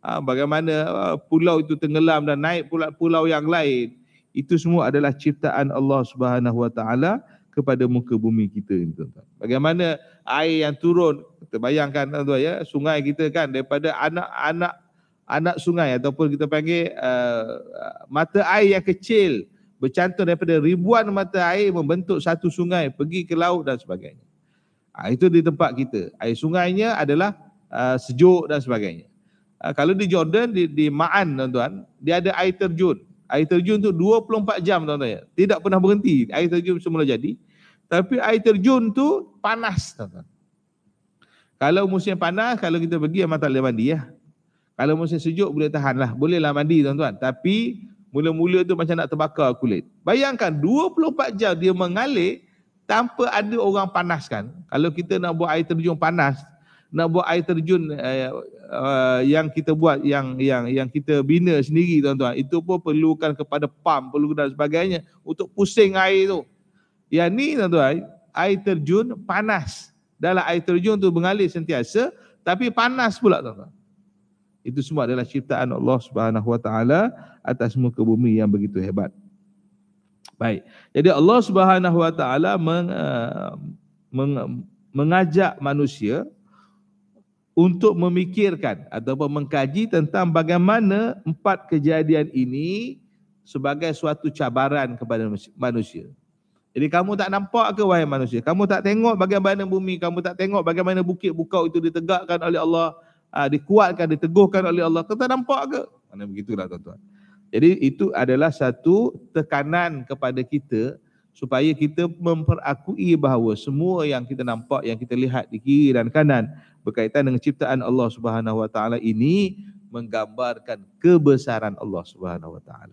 ha, bagaimana ha, pulau itu tenggelam dan naik pula pulau yang lain itu semua adalah ciptaan Allah Subhanahu wa taala kepada muka bumi kita ini tuan-tuan. Bagaimana air yang turun, kita bayangkan tuan-tuan ya, sungai kita kan daripada anak-anak anak sungai ataupun kita panggil uh, mata air yang kecil bercantum daripada ribuan mata air membentuk satu sungai pergi ke laut dan sebagainya. Ha, itu di tempat kita. Air sungainya adalah uh, sejuk dan sebagainya. Ha, kalau di Jordan, di, di Ma'an tuan-tuan, dia ada air terjun. Air terjun tu 24 jam tuan-tuan. Ya. Tidak pernah berhenti. Air terjun semula jadi. Tapi air terjun tu panas tuan-tuan. Kalau musim panas, kalau kita pergi memang tak boleh mandi ya. Kalau musim sejuk boleh tahan lah. Bolehlah mandi tuan-tuan. Tapi Mula-mula tu macam nak terbakar kulit. Bayangkan 24 jam dia mengalir tanpa ada orang panaskan. Kalau kita nak buat air terjun panas, nak buat air terjun uh, uh, yang kita buat yang yang yang kita bina sendiri tuan-tuan, itu pun perlukan kepada pam, perlu dan sebagainya untuk pusing air tu. Yang ni tuan-tuan, air terjun panas. Dalam air terjun tu mengalir sentiasa tapi panas pula tuan-tuan. Itu semua adalah ciptaan Allah Subhanahu Wa Taala atas muka bumi yang begitu hebat. Baik. Jadi Allah Subhanahu Wa Taala meng, uh, meng, mengajak manusia untuk memikirkan ataupun mengkaji tentang bagaimana empat kejadian ini sebagai suatu cabaran kepada manusia. Jadi kamu tak nampak ke wahai manusia? Kamu tak tengok bagaimana bumi, kamu tak tengok bagaimana bukit bukau itu ditegakkan oleh Allah uh, dikuatkan, diteguhkan oleh Allah. Kau tak nampak ke? Mana begitulah tuan-tuan. Jadi itu adalah satu tekanan kepada kita supaya kita memperakui bahawa semua yang kita nampak, yang kita lihat di kiri dan kanan berkaitan dengan ciptaan Allah Subhanahu ini menggambarkan kebesaran Allah Subhanahu Wa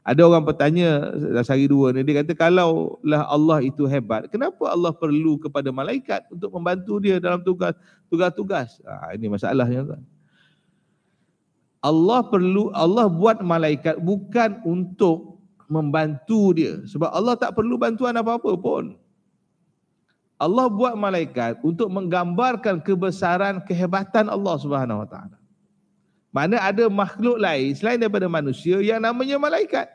ada orang bertanya dah sehari dua ni, dia kata kalaulah Allah itu hebat, kenapa Allah perlu kepada malaikat untuk membantu dia dalam tugas, tugas Ha, ini masalahnya Allah perlu, Allah buat malaikat bukan untuk membantu dia. Sebab Allah tak perlu bantuan apa-apa pun. Allah buat malaikat untuk menggambarkan kebesaran, kehebatan Allah Subhanahu Wa Taala. Mana ada makhluk lain selain daripada manusia yang namanya malaikat.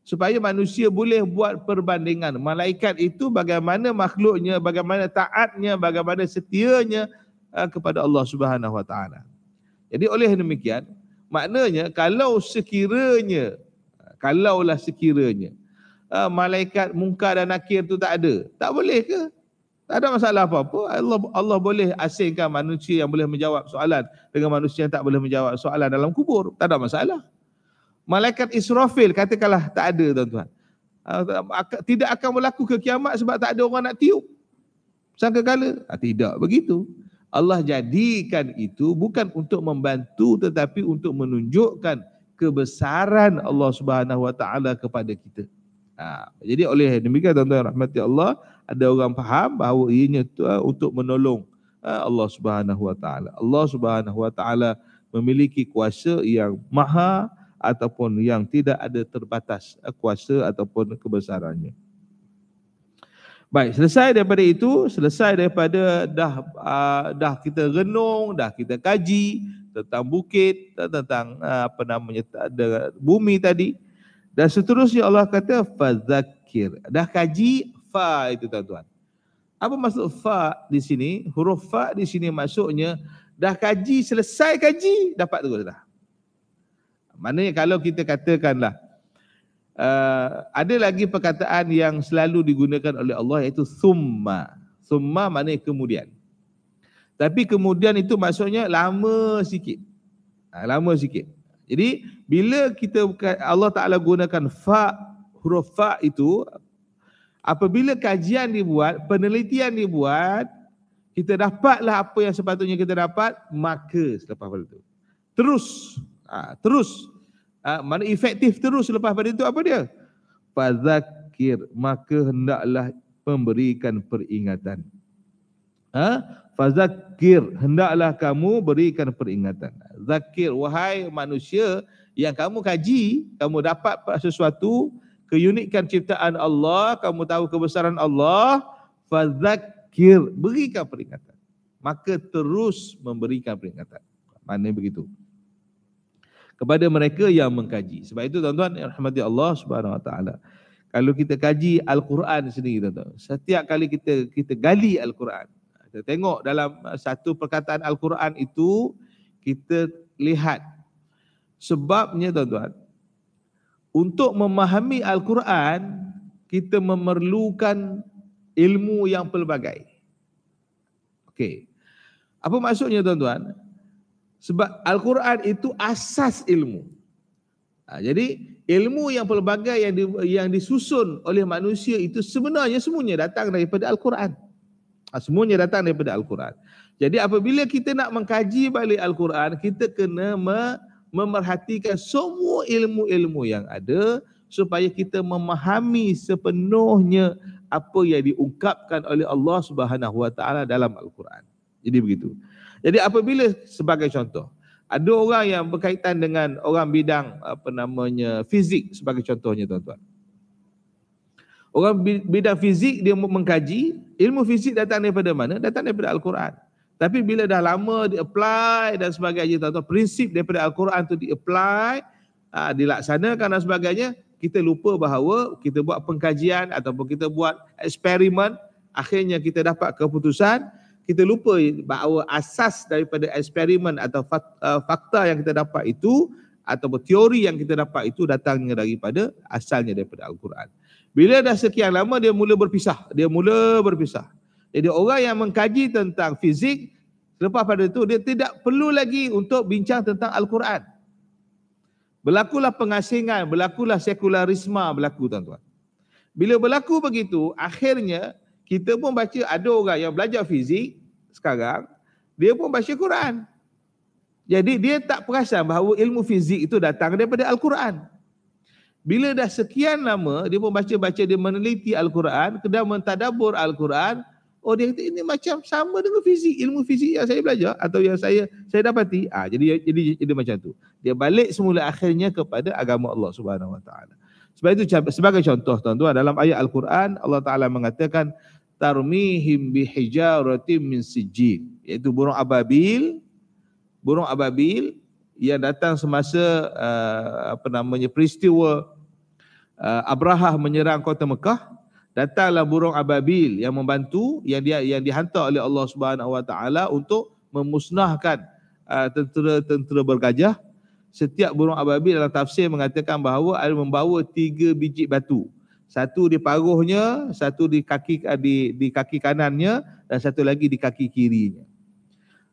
Supaya manusia boleh buat perbandingan. Malaikat itu bagaimana makhluknya, bagaimana taatnya, bagaimana setianya eh, kepada Allah Subhanahu Wa Taala. Jadi oleh demikian, maknanya kalau sekiranya, eh, kalaulah sekiranya, eh, malaikat mungkar dan nakir itu tak ada, tak boleh ke? Tak ada masalah apa-apa. Allah Allah boleh asingkan manusia yang boleh menjawab soalan dengan manusia yang tak boleh menjawab soalan dalam kubur. Tak ada masalah. Malaikat Israfil katakanlah tak ada tuan-tuan. Ah, tidak akan berlaku ke kiamat sebab tak ada orang nak tiup. Sangka kala. Ah, tidak begitu. Allah jadikan itu bukan untuk membantu tetapi untuk menunjukkan kebesaran Allah Subhanahu Wa Taala kepada kita. Ha, jadi oleh demikian tuan-tuan rahmati Allah, ada orang faham bahawa ianya tu uh, untuk menolong uh, Allah Subhanahu Wa Taala. Allah Subhanahu Wa Taala memiliki kuasa yang maha ataupun yang tidak ada terbatas uh, kuasa ataupun kebesarannya. Baik, selesai daripada itu, selesai daripada dah uh, dah kita renung, dah kita kaji tentang bukit, tentang uh, apa namanya ada bumi tadi. Dan seterusnya Allah kata fazakir. Dah kaji, fa itu tuan-tuan. Apa maksud fa di sini? Huruf fa di sini maksudnya dah kaji, selesai kaji, dapat terus dah. Maknanya kalau kita katakanlah uh, ada lagi perkataan yang selalu digunakan oleh Allah iaitu summa. Summa mana kemudian. Tapi kemudian itu maksudnya lama sikit. Ha, lama sikit. Jadi bila kita Allah Ta'ala gunakan fa, huruf fa itu, apabila kajian dibuat, penelitian dibuat, kita dapatlah apa yang sepatutnya kita dapat, maka selepas pada itu. Terus. Ha, terus. Ha, mana efektif terus selepas pada itu apa dia? Fazakir. Maka hendaklah memberikan peringatan. Ha? Fazakir. Hendaklah kamu berikan peringatan. Zakir. Wahai manusia yang kamu kaji, kamu dapat sesuatu, keunikan ciptaan Allah, kamu tahu kebesaran Allah, fadzakir, berikan peringatan. Maka terus memberikan peringatan. Mana begitu? Kepada mereka yang mengkaji. Sebab itu tuan-tuan, rahmati Allah Subhanahu wa taala. Kalau kita kaji Al-Quran sendiri tuan-tuan, setiap kali kita kita gali Al-Quran, kita tengok dalam uh, satu perkataan Al-Quran itu kita lihat sebabnya tuan-tuan, untuk memahami Al-Quran, kita memerlukan ilmu yang pelbagai. Okey. Apa maksudnya tuan-tuan? Sebab Al-Quran itu asas ilmu. Ha, jadi ilmu yang pelbagai yang, di, yang disusun oleh manusia itu sebenarnya semuanya datang daripada Al-Quran. Ha, semuanya datang daripada Al-Quran. Jadi apabila kita nak mengkaji balik Al-Quran, kita kena me- memerhatikan semua ilmu-ilmu yang ada supaya kita memahami sepenuhnya apa yang diungkapkan oleh Allah Subhanahu Wa Taala dalam Al-Quran. Jadi begitu. Jadi apabila sebagai contoh ada orang yang berkaitan dengan orang bidang apa namanya fizik sebagai contohnya tuan-tuan. Orang bidang fizik dia mengkaji ilmu fizik datang daripada mana? Datang daripada Al-Quran. Tapi bila dah lama di-apply dan sebagainya, tahu-tahu prinsip daripada Al-Quran itu di-apply, ha, dilaksanakan dan sebagainya, kita lupa bahawa kita buat pengkajian ataupun kita buat eksperimen, akhirnya kita dapat keputusan, kita lupa bahawa asas daripada eksperimen atau uh, fakta yang kita dapat itu atau teori yang kita dapat itu datangnya daripada asalnya daripada Al-Quran. Bila dah sekian lama dia mula berpisah, dia mula berpisah. Jadi orang yang mengkaji tentang fizik, selepas pada itu dia tidak perlu lagi untuk bincang tentang Al-Quran. Berlakulah pengasingan, berlakulah sekularisme berlaku tuan-tuan. Bila berlaku begitu, akhirnya kita pun baca ada orang yang belajar fizik sekarang, dia pun baca Quran. Jadi dia tak perasan bahawa ilmu fizik itu datang daripada Al-Quran. Bila dah sekian lama dia pun baca-baca dia meneliti Al-Quran, kedah mentadabur Al-Quran, Oh dia kata ini macam sama dengan fizik, ilmu fizik yang saya belajar atau yang saya saya dapati. Ah ha, jadi, jadi jadi macam tu. Dia balik semula akhirnya kepada agama Allah Subhanahu Wa Taala. Sebab itu sebagai contoh tuan-tuan dalam ayat Al-Quran Allah Taala mengatakan tarmihim bihijaratin min sijil iaitu burung ababil burung ababil yang datang semasa uh, apa namanya peristiwa uh, ah, Abraha menyerang kota Mekah datanglah burung ababil yang membantu yang dia yang dihantar oleh Allah Subhanahu Wa Taala untuk memusnahkan uh, tentera-tentera uh, bergajah. Setiap burung ababil dalam tafsir mengatakan bahawa ada membawa tiga biji batu. Satu di paruhnya, satu di kaki uh, di, di kaki kanannya dan satu lagi di kaki kirinya.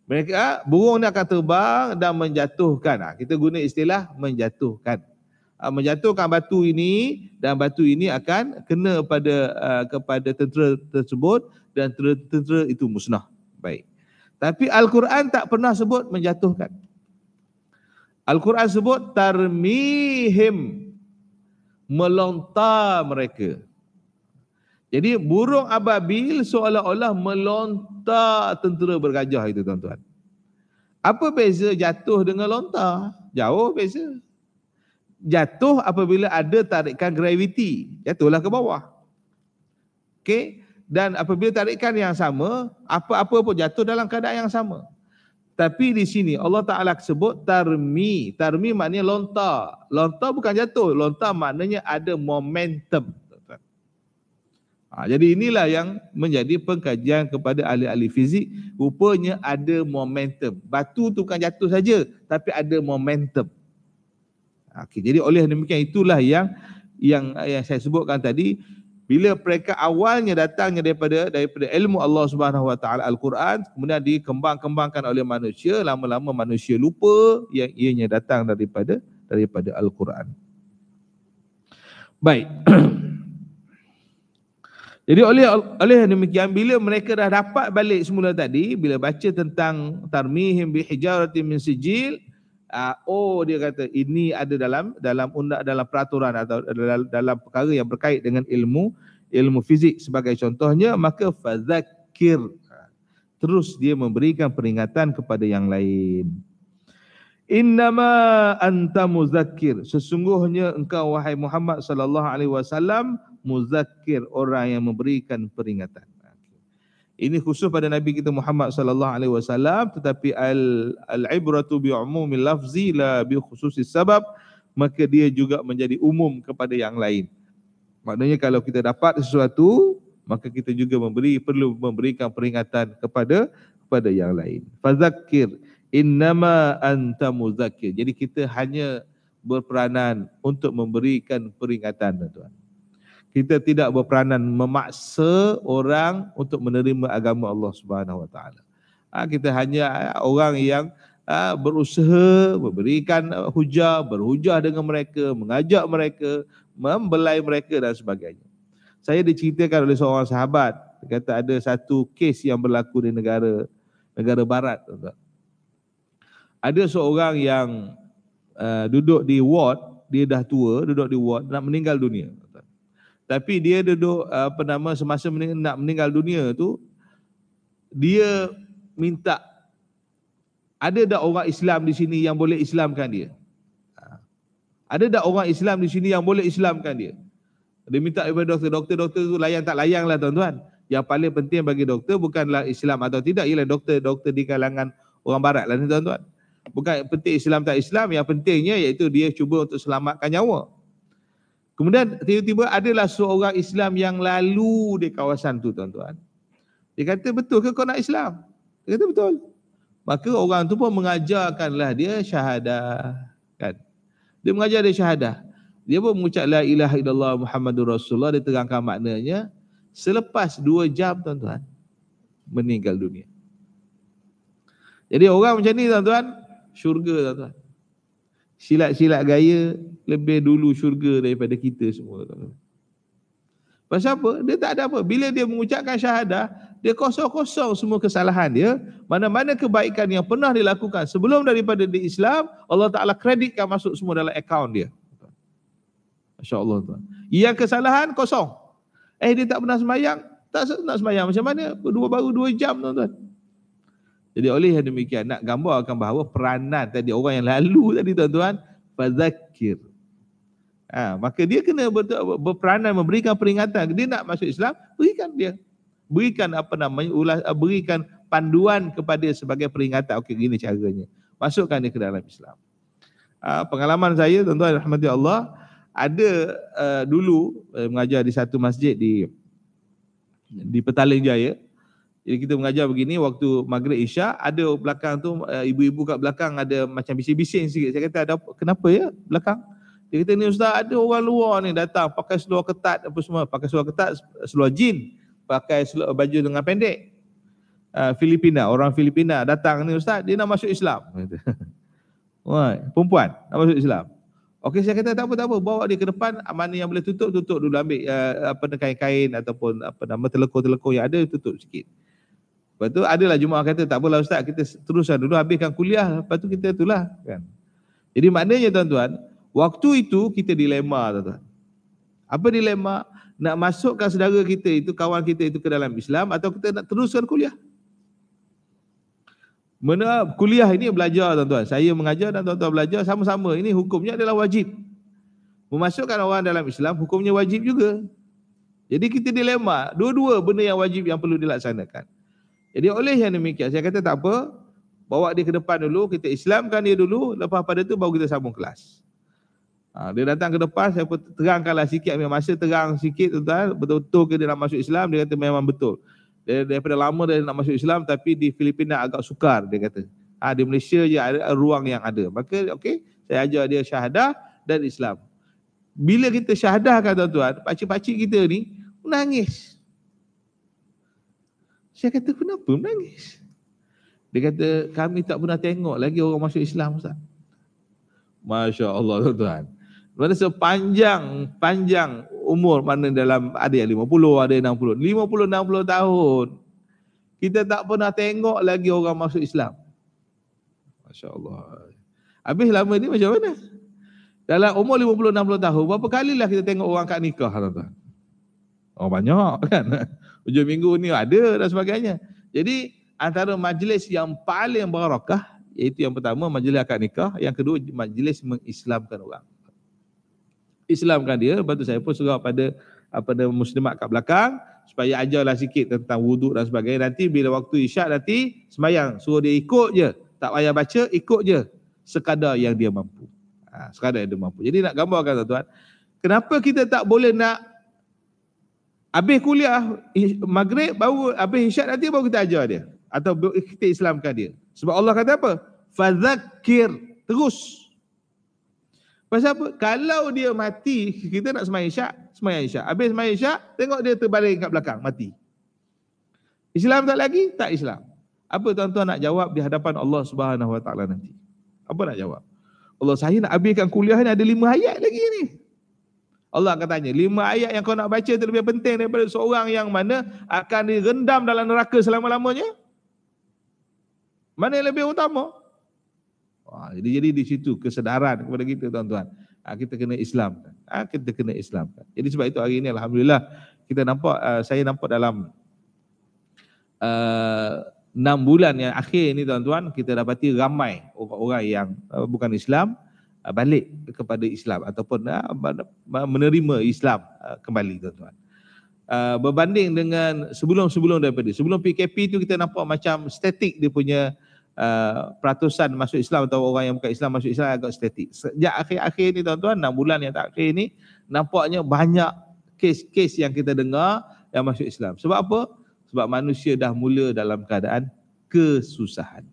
Mereka burung ini akan terbang dan menjatuhkan. Ha, kita guna istilah menjatuhkan uh, menjatuhkan batu ini dan batu ini akan kena pada uh, kepada tentera tersebut dan tentera, tentera itu musnah. Baik. Tapi Al-Quran tak pernah sebut menjatuhkan. Al-Quran sebut tarmihim melontar mereka. Jadi burung ababil seolah-olah melontar tentera bergajah itu tuan-tuan. Apa beza jatuh dengan lontar? Jauh beza jatuh apabila ada tarikan graviti. Jatuhlah ke bawah. Okey. Dan apabila tarikan yang sama, apa-apa pun jatuh dalam keadaan yang sama. Tapi di sini Allah Ta'ala sebut tarmi. Tarmi maknanya lontar. Lontar bukan jatuh. Lontar maknanya ada momentum. Ha, jadi inilah yang menjadi pengkajian kepada ahli-ahli fizik. Rupanya ada momentum. Batu tu bukan jatuh saja. Tapi ada momentum. Okey, jadi oleh demikian itulah yang yang yang saya sebutkan tadi bila mereka awalnya datangnya daripada daripada ilmu Allah Subhanahu Wa Taala Al-Quran kemudian dikembang-kembangkan oleh manusia lama-lama manusia lupa yang ianya datang daripada daripada Al-Quran. Baik. Jadi oleh oleh demikian bila mereka dah dapat balik semula tadi bila baca tentang tarmihim bi hijaratin min sijil uh, oh dia kata ini ada dalam dalam undang dalam peraturan atau dalam, dalam perkara yang berkait dengan ilmu ilmu fizik sebagai contohnya maka fadzakir ah, terus dia memberikan peringatan kepada yang lain innama anta muzakir sesungguhnya engkau wahai Muhammad sallallahu alaihi wasallam muzakir orang yang memberikan peringatan ini khusus pada Nabi kita Muhammad sallallahu alaihi wasallam tetapi al al ibratu bi umumil lafzi la bi khususi sabab maka dia juga menjadi umum kepada yang lain. Maknanya kalau kita dapat sesuatu maka kita juga memberi perlu memberikan peringatan kepada kepada yang lain. Fazakir innama anta muzakir. Jadi kita hanya berperanan untuk memberikan peringatan tuan-tuan kita tidak berperanan memaksa orang untuk menerima agama Allah Subhanahu Wa Taala. Ah, kita hanya ah, orang yang ah, berusaha memberikan hujah, berhujah dengan mereka, mengajak mereka, membelai mereka dan sebagainya. Saya diceritakan oleh seorang sahabat, dia kata ada satu kes yang berlaku di negara negara barat. Ada seorang yang uh, duduk di ward, dia dah tua, duduk di ward, nak meninggal dunia. Tapi dia duduk apa nama semasa meninggal, nak meninggal dunia tu dia minta ada tak orang Islam di sini yang boleh Islamkan dia? Ada tak orang Islam di sini yang boleh Islamkan dia? Dia minta kepada doktor, doktor-doktor tu layan tak layan lah tuan-tuan. Yang paling penting bagi doktor bukanlah Islam atau tidak, ialah doktor-doktor di kalangan orang barat lah tuan-tuan. Bukan penting Islam tak Islam, yang pentingnya iaitu dia cuba untuk selamatkan nyawa. Kemudian tiba-tiba adalah seorang Islam yang lalu di kawasan tu tuan-tuan. Dia kata betul ke kau nak Islam? Dia kata betul. Maka orang tu pun mengajarkanlah dia syahadah. Kan? Dia mengajar dia syahadah. Dia pun mengucap la ilaha illallah Muhammadur Rasulullah. Dia terangkan maknanya. Selepas dua jam tuan-tuan. Meninggal dunia. Jadi orang macam ni tuan-tuan. Syurga tuan-tuan silat-silat gaya lebih dulu syurga daripada kita semua tuan-tuan. Pasal apa? Dia tak ada apa. Bila dia mengucapkan syahadah, dia kosong-kosong semua kesalahan dia. Mana-mana kebaikan yang pernah dilakukan sebelum daripada di Islam, Allah Ta'ala kreditkan masuk semua dalam akaun dia. Masya Allah tuan. Yang kesalahan kosong. Eh dia tak pernah semayang, tak nak semayang. Macam mana? Dua, baru dua jam tuan-tuan. Jadi oleh yang demikian nak gambarkan bahawa peranan tadi orang yang lalu tadi tuan-tuan fazakir. Ha, maka dia kena berperanan memberikan peringatan. Dia nak masuk Islam, berikan dia. Berikan apa namanya ulas, eh, berikan panduan kepada dia sebagai peringatan. Okey, gini caranya. Masukkan dia ke dalam Islam. Ha, pengalaman saya tuan-tuan rahmati Allah, ada uh, dulu uh, mengajar di satu masjid di di Petaling Jaya. Jadi kita mengajar begini waktu maghrib isyak ada belakang tu eh, ibu-ibu kat belakang ada macam bising-bising sikit. Saya kata ada kenapa ya belakang? Dia kata ni ustaz ada orang luar ni datang pakai seluar ketat apa semua. Pakai seluar ketat, eh, seluar jin. Pakai seluar, baju dengan pendek. Uh, Filipina, orang Filipina datang ni ustaz dia nak masuk Islam. Wah, perempuan nak masuk Islam. Okey saya kata tak apa tak apa bawa dia ke depan mana yang boleh tutup tutup dulu ambil uh, apa kain-kain ataupun apa nama telekuk-telekuk yang ada tutup sikit. Lepas tu adalah Jumaah kata tak apalah ustaz kita teruskan dulu habiskan kuliah lepas tu kita itulah kan. Jadi maknanya tuan-tuan waktu itu kita dilema tuan-tuan. Apa dilema? Nak masukkan saudara kita itu, kawan kita itu ke dalam Islam atau kita nak teruskan kuliah? Mana kuliah ini belajar tuan-tuan. Saya mengajar dan tuan-tuan belajar sama-sama. Ini hukumnya adalah wajib. Memasukkan orang dalam Islam hukumnya wajib juga. Jadi kita dilema, dua-dua benda yang wajib yang perlu dilaksanakan. Jadi oleh yang demikian saya kata tak apa, bawa dia ke depan dulu, kita islamkan dia dulu, lepas pada tu baru kita sambung kelas. Ha, dia datang ke depan, saya pun terangkanlah sikit, ambil masa terang sikit tuan betul-betul dia nak masuk Islam, dia kata memang betul. Dia, daripada lama dia nak masuk Islam, tapi di Filipina agak sukar, dia kata. Ha, di Malaysia je ada ruang yang ada. Maka, okey, saya ajar dia syahadah dan Islam. Bila kita syahadahkan tuan-tuan, pakcik pacik kita ni, menangis. Saya kata, kenapa menangis? Dia kata, kami tak pernah tengok lagi orang masuk Islam, Ustaz. Masya Allah, Tuhan. Mana sepanjang, panjang umur, mana dalam, ada yang 50, ada yang 60. 50, 60 tahun. Kita tak pernah tengok lagi orang masuk Islam. Masya Allah. Habis lama ni macam mana? Dalam umur 50-60 tahun, berapa kalilah kita tengok orang kat nikah, Tuhan? Oh banyak kan. Hujung minggu ni ada dan sebagainya. Jadi antara majlis yang paling barakah iaitu yang pertama majlis akad nikah, yang kedua majlis mengislamkan orang. Islamkan dia, lepas tu saya pun surau pada apa nama muslimat kat belakang supaya ajarlah sikit tentang wuduk dan sebagainya. Nanti bila waktu isyak nanti semayang, suruh dia ikut je. Tak payah baca, ikut je. Sekadar yang dia mampu. Ha, sekadar yang dia mampu. Jadi nak gambarkan tuan-tuan, kenapa kita tak boleh nak Habis kuliah maghrib baru habis isyak nanti baru kita ajar dia atau kita islamkan dia. Sebab Allah kata apa? Fadzakir terus. Pasal apa? Kalau dia mati kita nak semai isyak, semai isyak. Habis semai isyak, tengok dia terbaring kat belakang mati. Islam tak lagi? Tak Islam. Apa tuan-tuan nak jawab di hadapan Allah Subhanahu Wa Taala nanti? Apa nak jawab? Allah saya nak habiskan kuliah ni ada lima ayat lagi ni. Allah akan tanya, lima ayat yang kau nak baca itu lebih penting daripada seorang yang mana akan direndam dalam neraka selama-lamanya? Mana yang lebih utama? Wah, jadi jadi di situ kesedaran kepada kita tuan-tuan. Ha, kita kena Islam. Ha, kita kena Islam. Jadi sebab itu hari ini Alhamdulillah kita nampak, uh, saya nampak dalam enam bulan yang akhir ini tuan-tuan kita dapati ramai orang-orang yang uh, bukan Islam Ah, balik kepada Islam ataupun ah, menerima Islam ah, kembali tuan-tuan. Berbanding dengan sebelum-sebelum daripada sebelum PKP tu kita nampak macam statik dia punya peratusan masuk Islam atau orang yang bukan Islam masuk Islam agak statik. Sejak akhir-akhir ni tuan-tuan, 6 bulan yang tak akhir ni nampaknya banyak kes-kes yang kita dengar yang masuk Islam. Sebab apa? Sebab manusia dah mula dalam keadaan kesusahan.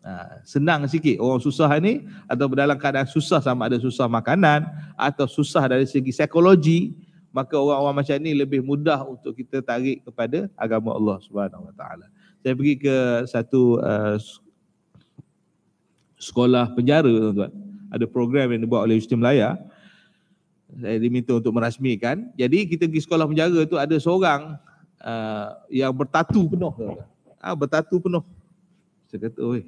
Ha, senang sikit orang susah ni atau dalam keadaan susah sama ada susah makanan atau susah dari segi psikologi maka orang-orang macam ni lebih mudah untuk kita tarik kepada agama Allah Subhanahu Wa Taala. Saya pergi ke satu uh, sekolah penjara tuan-tuan. Ada program yang dibuat oleh Universiti Melaya. Saya diminta untuk merasmikan. Jadi kita pergi sekolah penjara tu ada seorang uh, yang bertatu penuh. Ah ha, bertatu penuh. Saya kata, oi,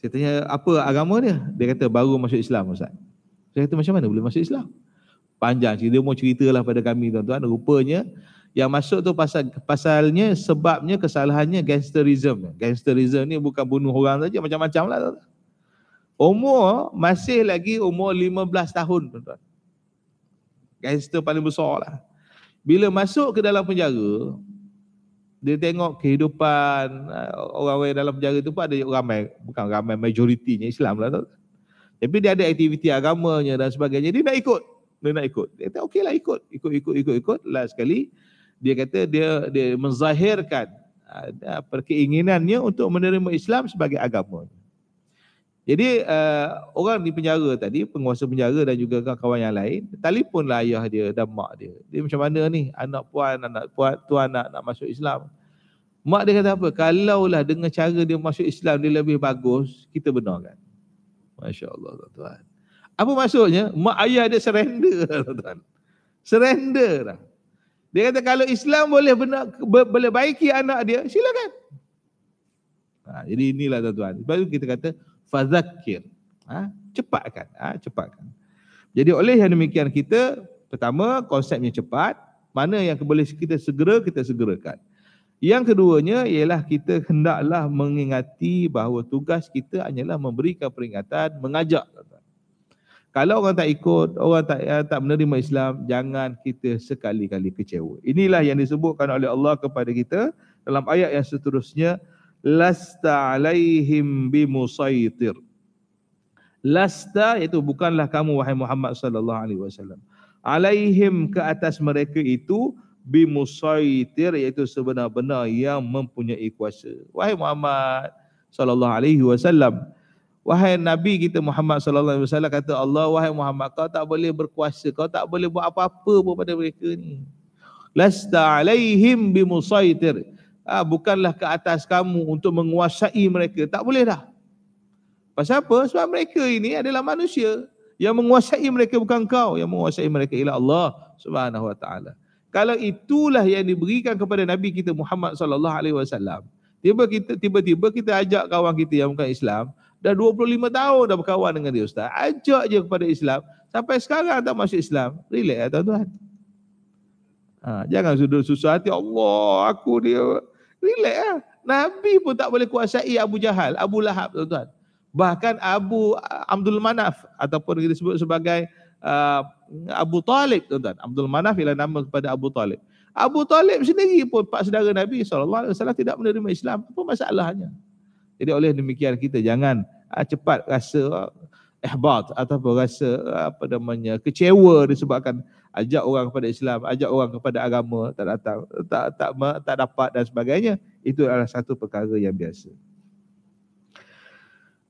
saya tanya, apa agama dia? Dia kata, baru masuk Islam Ustaz. Saya kata, macam mana boleh masuk Islam? Panjang. Dia mau ceritalah pada kami tuan-tuan. Rupanya, yang masuk tu pasal pasalnya sebabnya kesalahannya gangsterism. Gangsterism ni bukan bunuh orang saja macam-macam lah. Tuan-tuan. Umur masih lagi umur 15 tahun tuan-tuan. Gangster paling besar lah. Bila masuk ke dalam penjara, dia tengok kehidupan orang-orang uh, dalam penjara tu pun ada ramai bukan ramai majoritinya Islam lah tu. Tapi dia ada aktiviti agamanya dan sebagainya. Dia nak ikut. Dia nak ikut. Dia kata okeylah ikut. Ikut, ikut, ikut, ikut. Last sekali dia kata dia dia menzahirkan uh, keinginannya untuk menerima Islam sebagai agamanya. Jadi uh, orang di penjara tadi, penguasa penjara dan juga kawan-kawan yang lain, telefonlah ayah dia dan mak dia. Dia macam mana ni? Anak puan, anak puan, tuan nak, nak masuk Islam. Mak dia kata apa? Kalaulah dengan cara dia masuk Islam dia lebih bagus, kita benarkan. Masya Allah tuan-tuan. Apa maksudnya? Mak ayah dia surrender tuan-tuan. Surrender lah. Dia kata kalau Islam boleh benar, boleh baiki anak dia, silakan. Ha, jadi inilah tuan-tuan. Sebab itu kita kata fazakir. Ha? Cepatkan, ha? cepatkan. Jadi oleh yang demikian kita, pertama konsepnya cepat, mana yang boleh kita segera, kita segerakan. Yang keduanya ialah kita hendaklah mengingati bahawa tugas kita hanyalah memberikan peringatan, mengajak. Kalau orang tak ikut, orang tak eh, tak menerima Islam, jangan kita sekali-kali kecewa. Inilah yang disebutkan oleh Allah kepada kita dalam ayat yang seterusnya lasta alaihim bimusaitir. Lasta itu bukanlah kamu wahai Muhammad sallallahu alaihi wasallam. Alaihim ke atas mereka itu bimusaitir iaitu sebenar-benar yang mempunyai kuasa. Wahai Muhammad sallallahu alaihi wasallam. Wahai Nabi kita Muhammad sallallahu alaihi wasallam kata Allah wahai Muhammad kau tak boleh berkuasa, kau tak boleh buat apa-apa pun pada mereka ni. Lasta alaihim bimusaitir ha, bukanlah ke atas kamu untuk menguasai mereka. Tak boleh dah. Pasal apa? Sebab mereka ini adalah manusia. Yang menguasai mereka bukan kau. Yang menguasai mereka ialah Allah subhanahu wa ta'ala. Kalau itulah yang diberikan kepada Nabi kita Muhammad sallallahu alaihi wasallam. Tiba kita tiba-tiba kita ajak kawan kita yang bukan Islam, dah 25 tahun dah berkawan dengan dia ustaz. Ajak je kepada Islam, sampai sekarang tak masuk Islam. Relax ya tuan-tuan. Ha, jangan sudah susah hati Allah aku dia Relax lah. Nabi pun tak boleh kuasai Abu Jahal, Abu Lahab tuan-tuan. Bahkan Abu uh, Abdul Manaf ataupun kita sebut sebagai uh, Abu Talib tuan-tuan. Abdul Manaf ialah nama kepada Abu Talib. Abu Talib sendiri pun pak saudara Nabi SAW tidak menerima Islam. Apa masalahnya? Jadi oleh demikian kita jangan uh, cepat rasa uh, ihbat ataupun rasa uh, apa namanya kecewa disebabkan ajak orang kepada Islam, ajak orang kepada agama tak datang, tak tak tak, tak dapat dan sebagainya. Itu adalah satu perkara yang biasa.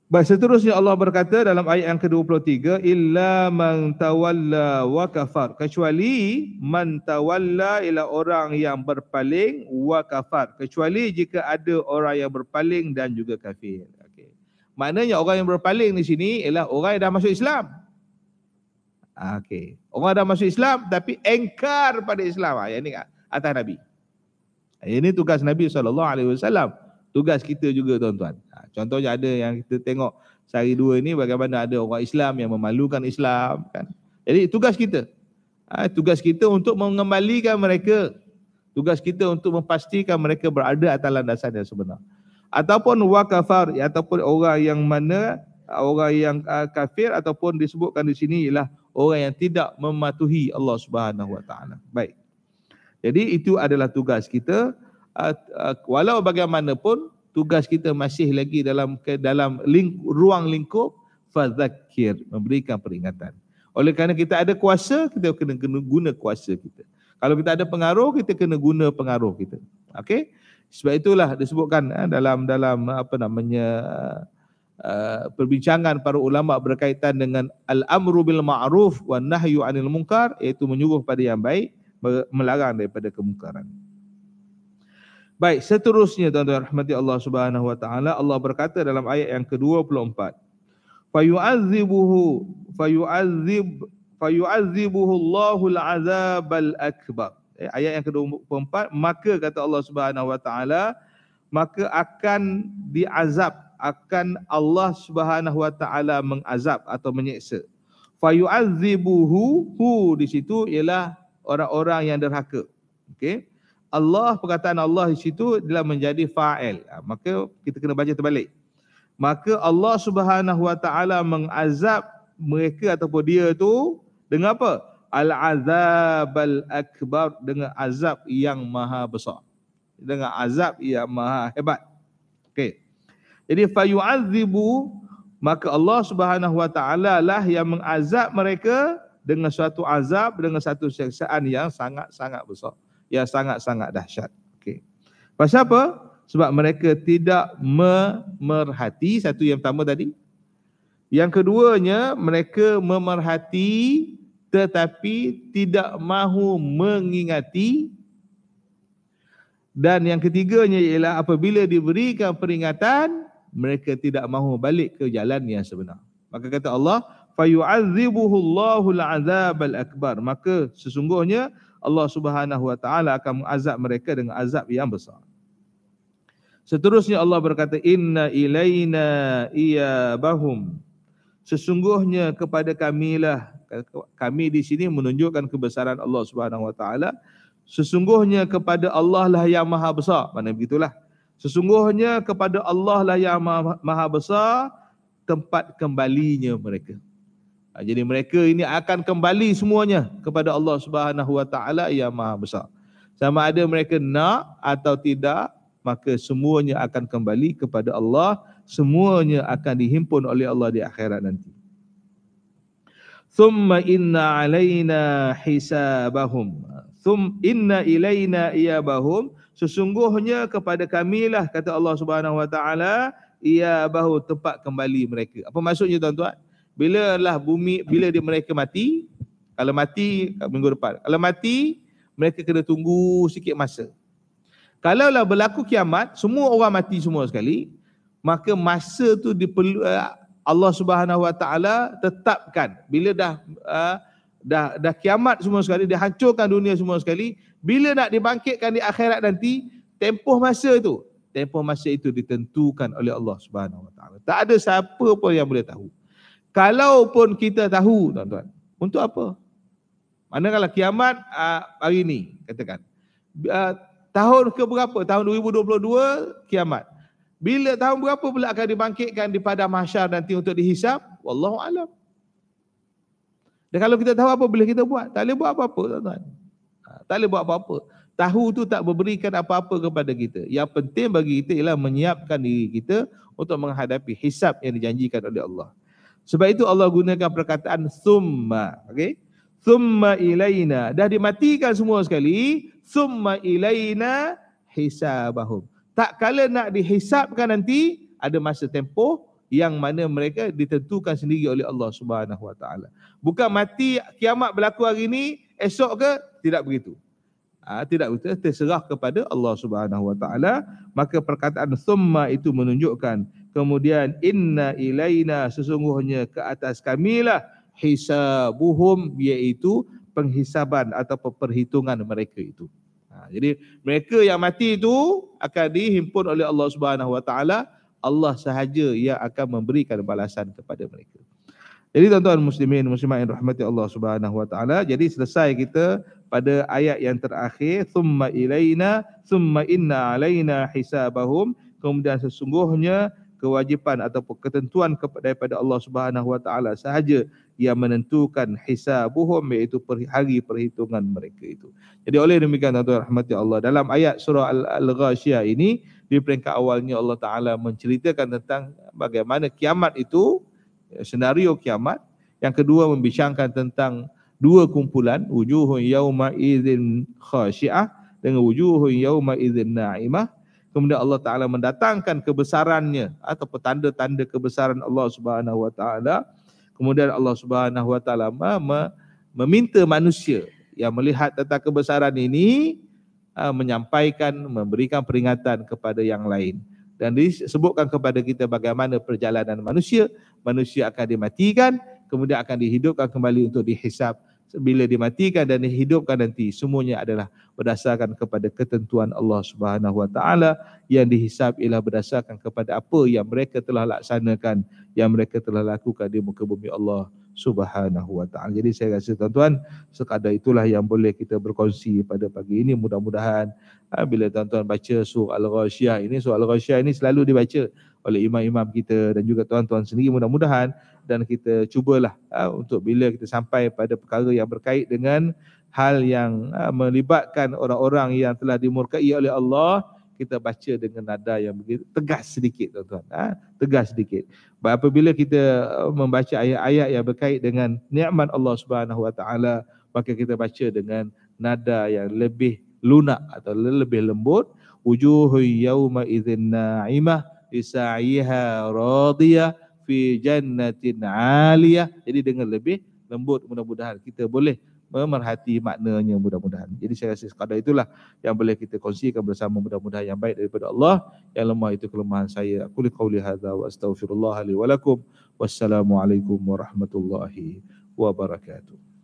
Baik, seterusnya Allah berkata dalam ayat yang ke-23, illa man tawalla wa kafar. Kecuali man tawalla ialah orang yang berpaling wa kafar. Kecuali jika ada orang yang berpaling dan juga kafir. Okay. Maknanya orang yang berpaling di sini ialah orang yang dah masuk Islam. Ah, okey. Orang dah masuk Islam tapi engkar pada Islam. Ah, yang ni atas Nabi. Ah, yang ni tugas Nabi SAW. Tugas kita juga tuan-tuan. Contohnya ada yang kita tengok sehari dua ni bagaimana ada orang Islam yang memalukan Islam. Kan? Jadi tugas kita. Tugas kita untuk mengembalikan mereka. Tugas kita untuk memastikan mereka berada atas landasan yang sebenar. Ataupun wakafar ataupun orang yang mana orang yang uh, kafir ataupun disebutkan di sini ialah orang yang tidak mematuhi Allah Subhanahu Wa Taala. Baik. Jadi itu adalah tugas kita ah, ah, walau bagaimanapun tugas kita masih lagi dalam dalam ling, ruang lingkup fadzakir memberikan peringatan. Oleh kerana kita ada kuasa, kita kena, guna kuasa kita. Kalau kita ada pengaruh, kita kena guna pengaruh kita. Okey? Sebab itulah disebutkan ah, dalam dalam apa namanya Uh, perbincangan para ulama berkaitan dengan al-amru bil ma'ruf wan nahyu 'anil munkar iaitu menyuruh pada yang baik melarang daripada kemungkaran. Baik, seterusnya tuan-tuan rahmati Allah Subhanahu wa taala Allah berkata dalam ayat yang ke-24. Fayu'adzibuhu fayu'adzib fayu'adzibuhu Allahul azabal akbar. Eh, ayat yang ke-24 maka kata Allah Subhanahu wa taala maka akan diazab akan Allah Subhanahu wa taala mengazab atau menyiksa. Fa hu di situ ialah orang-orang yang derhaka. Okey. Allah perkataan Allah di situ dalam menjadi fa'il. Ha, maka kita kena baca terbalik. Maka Allah Subhanahu wa taala mengazab mereka ataupun dia tu dengan apa? al azab al akbar dengan azab yang maha besar. Dengan azab yang maha hebat. Okey. Jadi fayu'adzibu maka Allah Subhanahu wa taala lah yang mengazab mereka dengan suatu azab dengan satu siksaan yang sangat-sangat besar, yang sangat-sangat dahsyat. Okey. Pasal apa? Sebab mereka tidak memerhati satu yang pertama tadi. Yang keduanya mereka memerhati tetapi tidak mahu mengingati dan yang ketiganya ialah apabila diberikan peringatan mereka tidak mahu balik ke jalan yang sebenar. Maka kata Allah, فَيُعَذِّبُهُ اللَّهُ الْعَذَابَ الْأَكْبَرِ Maka sesungguhnya Allah subhanahu wa ta'ala akan mengazab mereka dengan azab yang besar. Seterusnya Allah berkata, inna ilayna bahum. Sesungguhnya kepada kamilah, kami di sini menunjukkan kebesaran Allah subhanahu Sesungguhnya kepada Allah lah yang maha besar. Mana begitulah. Sesungguhnya kepada Allah lah yang maha besar tempat kembalinya mereka. Ha, jadi mereka ini akan kembali semuanya kepada Allah Subhanahu Wa Taala yang maha besar. Sama ada mereka nak atau tidak, maka semuanya akan kembali kepada Allah. Semuanya akan dihimpun oleh Allah di akhirat nanti. Thumma inna alaina hisabahum. Thum inna ilaina iyabahum sesungguhnya kepada kamilah kata Allah Subhanahu Wa Taala ia bahu tempat kembali mereka. Apa maksudnya tuan-tuan? Bila lah bumi bila dia mereka mati, kalau mati minggu depan. Kalau mati mereka kena tunggu sikit masa. Kalau lah berlaku kiamat, semua orang mati semua sekali, maka masa tu diperlu eh, Allah Subhanahu Wa Taala tetapkan bila dah eh, dah dah kiamat semua sekali dia hancurkan dunia semua sekali bila nak dibangkitkan di akhirat nanti, tempoh masa itu, tempoh masa itu ditentukan oleh Allah Subhanahu Wa Taala. Tak ada siapa pun yang boleh tahu. Kalaupun kita tahu, tuan-tuan, untuk apa? Manakala kiamat uh, hari ini, katakan. Ah, tahun ke berapa? Tahun 2022, kiamat. Bila tahun berapa pula akan dibangkitkan di padang mahsyar nanti untuk dihisap? Wallahu alam. Dan kalau kita tahu apa boleh kita buat? Tak boleh buat apa-apa, tuan-tuan. Tak boleh buat apa-apa. Tahu tu tak memberikan apa-apa kepada kita. Yang penting bagi kita ialah menyiapkan diri kita untuk menghadapi hisap yang dijanjikan oleh Allah. Sebab itu Allah gunakan perkataan summa. Okay? Summa ilayna. Dah dimatikan semua sekali. Summa ilayna hisabahum. Tak kala nak dihisapkan nanti, ada masa tempoh yang mana mereka ditentukan sendiri oleh Allah Subhanahu Wa Taala. Bukan mati kiamat berlaku hari ini, esok ke tidak begitu ha, tidak begitu terserah kepada Allah Subhanahu wa taala maka perkataan summa itu menunjukkan kemudian inna ilaina sesungguhnya ke atas kamilah hisabuhum iaitu penghisaban atau perhitungan mereka itu ha, jadi mereka yang mati itu akan dihimpun oleh Allah Subhanahu wa taala Allah sahaja yang akan memberikan balasan kepada mereka. Jadi tuan-tuan muslimin muslimat yang rahmati Allah Subhanahu wa taala, jadi selesai kita pada ayat yang terakhir thumma ilaina thumma inna alaina hisabahum kemudian sesungguhnya kewajipan ataupun ketentuan daripada Allah Subhanahu wa taala sahaja yang menentukan hisabuhum iaitu hari perhitungan mereka itu. Jadi oleh demikian tuan-tuan rahmati Allah dalam ayat surah al-ghasyiyah ini di peringkat awalnya Allah taala menceritakan tentang bagaimana kiamat itu senario kiamat. Yang kedua membincangkan tentang dua kumpulan wujuhun yauma idzin khashi'ah dengan wujuhun yauma idzin na'imah. Kemudian Allah Taala mendatangkan kebesarannya atau petanda-tanda kebesaran Allah Subhanahu Wa Taala. Kemudian Allah Subhanahu Wa Taala meminta manusia yang melihat tata kebesaran ini menyampaikan memberikan peringatan kepada yang lain dan disebutkan kepada kita bagaimana perjalanan manusia manusia akan dimatikan kemudian akan dihidupkan kembali untuk dihisap bila dimatikan dan dihidupkan nanti semuanya adalah berdasarkan kepada ketentuan Allah Subhanahu wa taala yang dihisap ialah berdasarkan kepada apa yang mereka telah laksanakan yang mereka telah lakukan di muka bumi Allah subhanahu wa ta'ala. Jadi saya rasa tuan-tuan sekadar itulah yang boleh kita berkongsi pada pagi ini. Mudah-mudahan ha, bila tuan-tuan baca surah Al-Ghashiyah ini, surah Al-Ghashiyah ini selalu dibaca oleh imam-imam kita dan juga tuan-tuan sendiri mudah-mudahan dan kita cubalah ha, untuk bila kita sampai pada perkara yang berkait dengan hal yang ha, melibatkan orang-orang yang telah dimurkai oleh Allah, kita baca dengan nada yang begitu tegas sedikit tuan-tuan ha? tegas sedikit apabila kita uh, membaca ayat-ayat yang berkait dengan nikmat Allah Subhanahu wa taala maka kita baca dengan nada yang lebih lunak atau lebih lembut wujuhu yauma idzin na'imah isaiha radiyah fi jannatin 'aliyah jadi dengan lebih lembut mudah-mudahan kita boleh memerhati maknanya mudah-mudahan. Jadi saya rasa sekadar itulah yang boleh kita kongsikan bersama mudah-mudahan yang baik daripada Allah. Yang lemah itu kelemahan saya. Aku li qawli hadha wa astaghfirullah walakum. Wassalamualaikum warahmatullahi wabarakatuh.